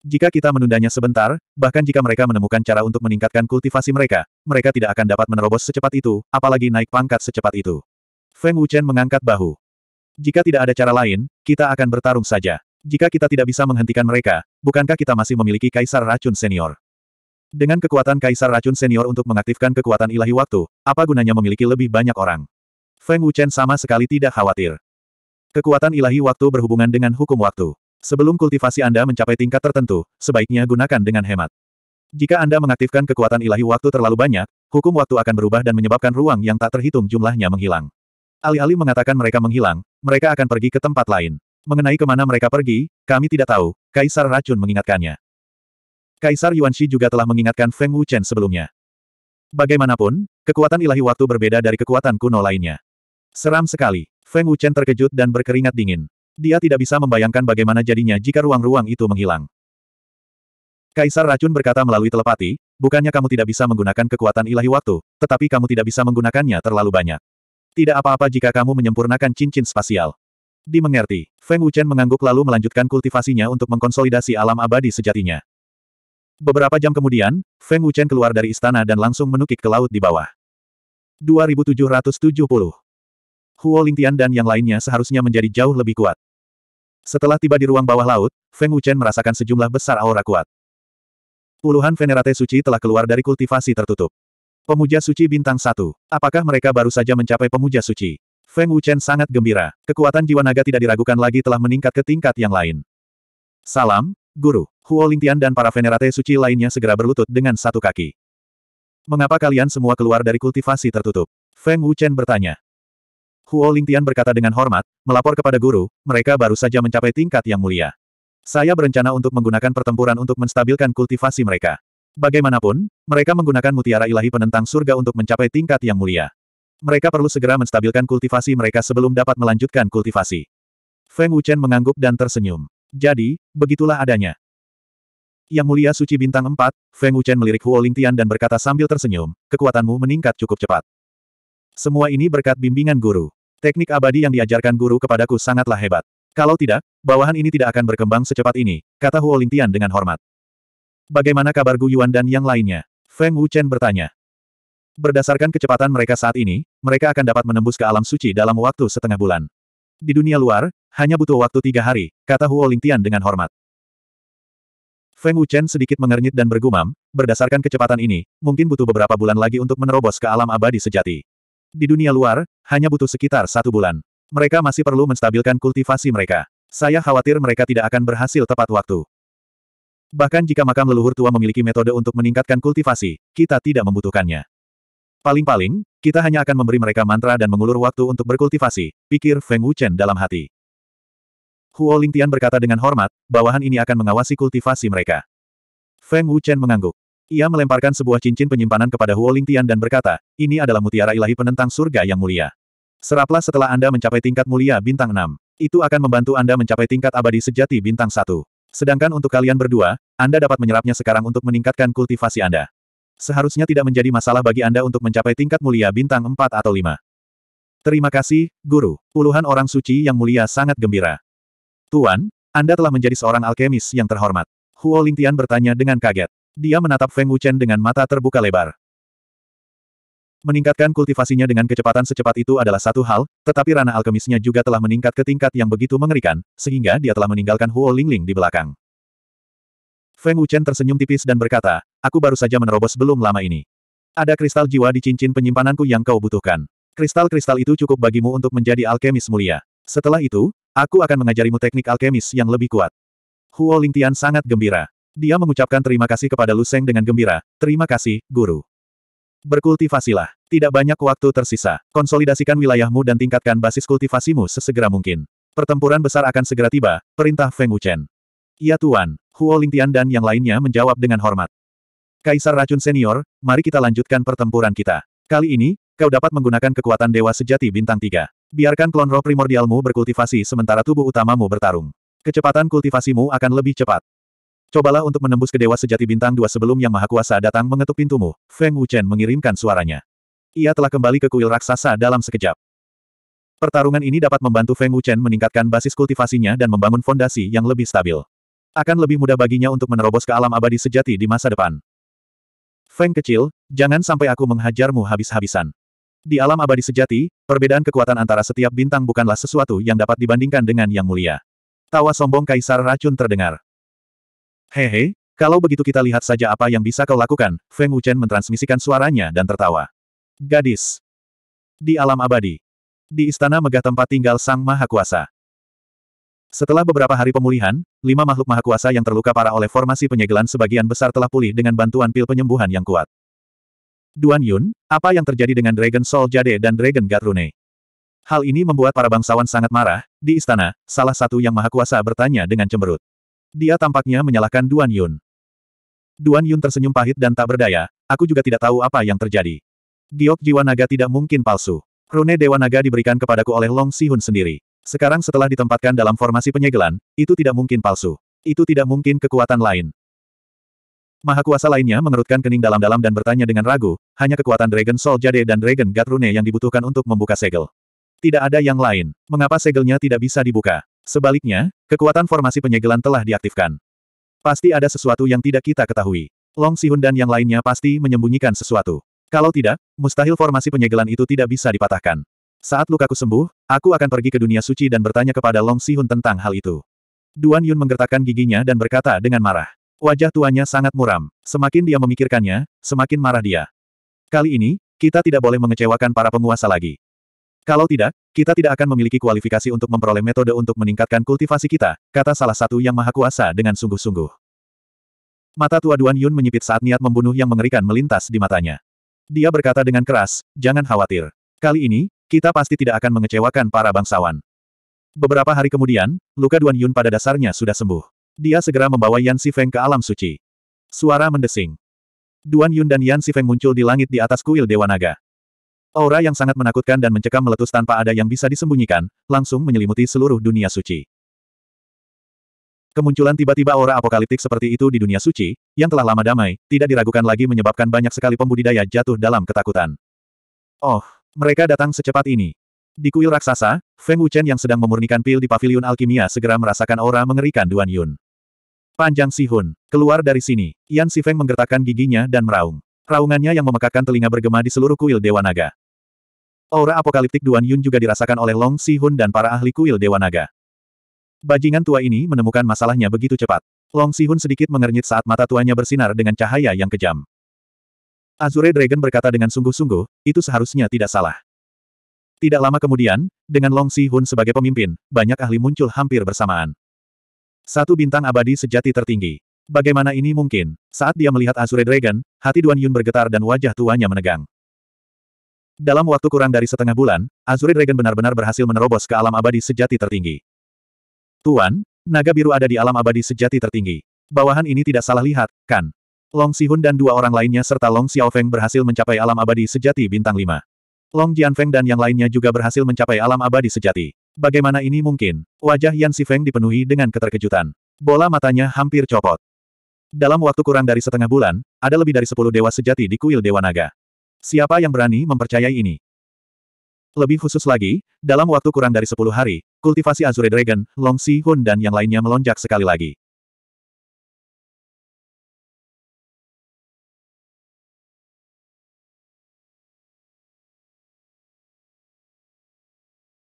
Jika kita menundanya sebentar, bahkan jika mereka menemukan cara untuk meningkatkan kultivasi mereka, mereka tidak akan dapat menerobos secepat itu, apalagi naik pangkat secepat itu. Feng Wuchen mengangkat bahu. Jika tidak ada cara lain, kita akan bertarung saja. Jika kita tidak bisa menghentikan mereka, bukankah kita masih memiliki Kaisar Racun Senior? Dengan kekuatan Kaisar Racun Senior untuk mengaktifkan kekuatan ilahi waktu, apa gunanya memiliki lebih banyak orang? Feng Wuchen sama sekali tidak khawatir. Kekuatan ilahi waktu berhubungan dengan hukum waktu. Sebelum kultivasi Anda mencapai tingkat tertentu, sebaiknya gunakan dengan hemat. Jika Anda mengaktifkan kekuatan ilahi waktu terlalu banyak, hukum waktu akan berubah dan menyebabkan ruang yang tak terhitung jumlahnya menghilang. Alih-alih mengatakan mereka menghilang, mereka akan pergi ke tempat lain. Mengenai kemana mereka pergi, kami tidak tahu, Kaisar Racun mengingatkannya. Kaisar Yuan Shi juga telah mengingatkan Feng Wuchen sebelumnya. Bagaimanapun, kekuatan ilahi waktu berbeda dari kekuatan kuno lainnya. Seram sekali, Feng Wuchen terkejut dan berkeringat dingin. Dia tidak bisa membayangkan bagaimana jadinya jika ruang-ruang itu menghilang. Kaisar Racun berkata melalui telepati, bukannya kamu tidak bisa menggunakan kekuatan ilahi waktu, tetapi kamu tidak bisa menggunakannya terlalu banyak. Tidak apa-apa jika kamu menyempurnakan cincin spasial. Dimengerti, Feng Wuchen mengangguk lalu melanjutkan kultivasinya untuk mengkonsolidasi alam abadi sejatinya. Beberapa jam kemudian, Feng Wuchen keluar dari istana dan langsung menukik ke laut di bawah. 2770 Huo Lingtian dan yang lainnya seharusnya menjadi jauh lebih kuat. Setelah tiba di ruang bawah laut, Feng Wuchen merasakan sejumlah besar aura kuat. Puluhan venerate suci telah keluar dari kultivasi tertutup. Pemuja suci bintang satu. Apakah mereka baru saja mencapai pemuja suci? Feng Wuchen sangat gembira. Kekuatan jiwa naga tidak diragukan lagi telah meningkat ke tingkat yang lain. Salam, Guru. Huo Lingtian dan para venerate suci lainnya segera berlutut dengan satu kaki. Mengapa kalian semua keluar dari kultivasi tertutup? Feng Wuchen bertanya. Huo Lingtian berkata dengan hormat, melapor kepada guru, mereka baru saja mencapai tingkat yang mulia. Saya berencana untuk menggunakan pertempuran untuk menstabilkan kultivasi mereka. Bagaimanapun, mereka menggunakan mutiara ilahi penentang surga untuk mencapai tingkat yang mulia. Mereka perlu segera menstabilkan kultivasi mereka sebelum dapat melanjutkan kultivasi. Feng Wuchen mengangguk dan tersenyum. Jadi, begitulah adanya. Yang mulia suci bintang 4, Feng Wuchen melirik Huo Lingtian dan berkata sambil tersenyum, kekuatanmu meningkat cukup cepat. Semua ini berkat bimbingan guru. Teknik abadi yang diajarkan guru kepadaku sangatlah hebat. Kalau tidak, bawahan ini tidak akan berkembang secepat ini, kata Huo Lingtian dengan hormat. Bagaimana kabar Gu Yuan dan yang lainnya? Feng Wuchen bertanya. Berdasarkan kecepatan mereka saat ini, mereka akan dapat menembus ke alam suci dalam waktu setengah bulan. Di dunia luar, hanya butuh waktu tiga hari, kata Huo Lingtian dengan hormat. Feng Wuchen sedikit mengernyit dan bergumam, berdasarkan kecepatan ini, mungkin butuh beberapa bulan lagi untuk menerobos ke alam abadi sejati. Di dunia luar, hanya butuh sekitar satu bulan. Mereka masih perlu menstabilkan kultivasi mereka. Saya khawatir mereka tidak akan berhasil tepat waktu. Bahkan jika makam leluhur tua memiliki metode untuk meningkatkan kultivasi, kita tidak membutuhkannya. Paling-paling, kita hanya akan memberi mereka mantra dan mengulur waktu untuk berkultivasi, pikir Feng Wuchen dalam hati. Huo Lingtian berkata dengan hormat, bawahan ini akan mengawasi kultivasi mereka. Feng Wuchen mengangguk. Ia melemparkan sebuah cincin penyimpanan kepada Huo Lingtian dan berkata, ini adalah mutiara ilahi penentang surga yang mulia. Seraplah setelah Anda mencapai tingkat mulia bintang 6. Itu akan membantu Anda mencapai tingkat abadi sejati bintang 1. Sedangkan untuk kalian berdua, Anda dapat menyerapnya sekarang untuk meningkatkan kultivasi Anda. Seharusnya tidak menjadi masalah bagi Anda untuk mencapai tingkat mulia bintang 4 atau 5. Terima kasih, Guru. Puluhan orang suci yang mulia sangat gembira. Tuan, Anda telah menjadi seorang alkemis yang terhormat. Huo Lingtian bertanya dengan kaget. Dia menatap Feng Wuchen dengan mata terbuka lebar. Meningkatkan kultivasinya dengan kecepatan secepat itu adalah satu hal, tetapi ranah alkemisnya juga telah meningkat ke tingkat yang begitu mengerikan, sehingga dia telah meninggalkan Huo Lingling di belakang. Feng Wuchen tersenyum tipis dan berkata, aku baru saja menerobos belum lama ini. Ada kristal jiwa di cincin penyimpananku yang kau butuhkan. Kristal-kristal itu cukup bagimu untuk menjadi alkemis mulia. Setelah itu, aku akan mengajarimu teknik alkemis yang lebih kuat. Huo Lingtian sangat gembira. Dia mengucapkan terima kasih kepada Luseng dengan gembira, terima kasih, guru. Berkultivasilah. Tidak banyak waktu tersisa. Konsolidasikan wilayahmu dan tingkatkan basis kultivasimu sesegera mungkin. Pertempuran besar akan segera tiba, perintah Feng Wuchen. Ya Tuan, Huo Lingtian dan yang lainnya menjawab dengan hormat. Kaisar Racun Senior, mari kita lanjutkan pertempuran kita. Kali ini, kau dapat menggunakan kekuatan Dewa Sejati Bintang 3. Biarkan klon roh primordialmu berkultivasi sementara tubuh utamamu bertarung. Kecepatan kultivasimu akan lebih cepat. Cobalah untuk menembus ke Dewa Sejati Bintang Dua sebelum Yang Maha Kuasa datang mengetuk pintumu, Feng Wuchen mengirimkan suaranya. Ia telah kembali ke kuil raksasa dalam sekejap. Pertarungan ini dapat membantu Feng Wuchen meningkatkan basis kultivasinya dan membangun fondasi yang lebih stabil. Akan lebih mudah baginya untuk menerobos ke alam abadi sejati di masa depan. Feng kecil, jangan sampai aku menghajarmu habis-habisan. Di alam abadi sejati, perbedaan kekuatan antara setiap bintang bukanlah sesuatu yang dapat dibandingkan dengan yang mulia. Tawa sombong Kaisar Racun terdengar. Hehe, kalau begitu kita lihat saja apa yang bisa kau lakukan, Feng Wuchen mentransmisikan suaranya dan tertawa. Gadis. Di alam abadi. Di istana megah tempat tinggal Sang Maha Kuasa. Setelah beberapa hari pemulihan, lima makhluk maha kuasa yang terluka parah oleh formasi penyegelan sebagian besar telah pulih dengan bantuan pil penyembuhan yang kuat. Duan Yun, apa yang terjadi dengan Dragon Soul Jade dan Dragon God Rune? Hal ini membuat para bangsawan sangat marah, di istana, salah satu yang maha kuasa bertanya dengan cemberut. Dia tampaknya menyalahkan Duan Yun. Duan Yun tersenyum pahit dan tak berdaya, aku juga tidak tahu apa yang terjadi. Giok jiwa naga tidak mungkin palsu. Rune Dewa Naga diberikan kepadaku oleh Long Sihun sendiri. Sekarang setelah ditempatkan dalam formasi penyegelan, itu tidak mungkin palsu. Itu tidak mungkin kekuatan lain. Maha kuasa lainnya mengerutkan kening dalam-dalam dan bertanya dengan ragu, hanya kekuatan Dragon Soul Jade dan Dragon God Rune yang dibutuhkan untuk membuka segel. Tidak ada yang lain. Mengapa segelnya tidak bisa dibuka? Sebaliknya, kekuatan formasi penyegelan telah diaktifkan. Pasti ada sesuatu yang tidak kita ketahui. Long Sihun dan yang lainnya pasti menyembunyikan sesuatu. Kalau tidak, mustahil formasi penyegelan itu tidak bisa dipatahkan. Saat lukaku sembuh, aku akan pergi ke dunia suci dan bertanya kepada Long Sihun tentang hal itu. Duan Yun menggertakkan giginya dan berkata dengan marah. Wajah tuanya sangat muram. Semakin dia memikirkannya, semakin marah dia. Kali ini, kita tidak boleh mengecewakan para penguasa lagi. Kalau tidak, kita tidak akan memiliki kualifikasi untuk memperoleh metode untuk meningkatkan kultivasi kita, kata salah satu yang maha kuasa dengan sungguh-sungguh. Mata tua Duan Yun menyipit saat niat membunuh yang mengerikan melintas di matanya. Dia berkata dengan keras, jangan khawatir. Kali ini, kita pasti tidak akan mengecewakan para bangsawan. Beberapa hari kemudian, luka Duan Yun pada dasarnya sudah sembuh. Dia segera membawa Yan Sifeng ke alam suci. Suara mendesing. Duan Yun dan Yan Sifeng muncul di langit di atas kuil Dewa Naga. Aura yang sangat menakutkan dan mencekam meletus tanpa ada yang bisa disembunyikan, langsung menyelimuti seluruh dunia suci. Kemunculan tiba-tiba aura apokaliptik seperti itu di dunia suci, yang telah lama damai, tidak diragukan lagi menyebabkan banyak sekali pembudidaya jatuh dalam ketakutan. Oh, mereka datang secepat ini. Di kuil raksasa, Feng Wuchen yang sedang memurnikan pil di paviliun alkimia segera merasakan aura mengerikan Duan Yun. Panjang Hun, keluar dari sini. Yan Si Feng menggertakkan giginya dan meraung. Raungannya yang memekakkan telinga bergema di seluruh kuil Dewa Naga. Aura apokaliptik Duan Yun juga dirasakan oleh Long Si Hun dan para ahli kuil Dewa Naga. Bajingan tua ini menemukan masalahnya begitu cepat. Long Si Hun sedikit mengernyit saat mata tuanya bersinar dengan cahaya yang kejam. Azure Dragon berkata dengan sungguh-sungguh, itu seharusnya tidak salah. Tidak lama kemudian, dengan Long Si Hun sebagai pemimpin, banyak ahli muncul hampir bersamaan. Satu bintang abadi sejati tertinggi. Bagaimana ini mungkin? Saat dia melihat Azure Dragon, hati Duan Yun bergetar dan wajah tuanya menegang. Dalam waktu kurang dari setengah bulan, Azuri Dragon benar-benar berhasil menerobos ke alam abadi sejati tertinggi. Tuan, naga biru ada di alam abadi sejati tertinggi. Bawahan ini tidak salah lihat, kan? Long Sihun dan dua orang lainnya serta Long Xiaofeng berhasil mencapai alam abadi sejati bintang Lima. Long Jianfeng dan yang lainnya juga berhasil mencapai alam abadi sejati. Bagaimana ini mungkin? Wajah Yan Sifeng dipenuhi dengan keterkejutan. Bola matanya hampir copot. Dalam waktu kurang dari setengah bulan, ada lebih dari sepuluh dewa sejati di kuil Dewa Naga. Siapa yang berani mempercayai ini? Lebih khusus lagi, dalam waktu kurang dari 10 hari, kultivasi Azure Dragon, Long Si Hun dan yang lainnya melonjak sekali lagi.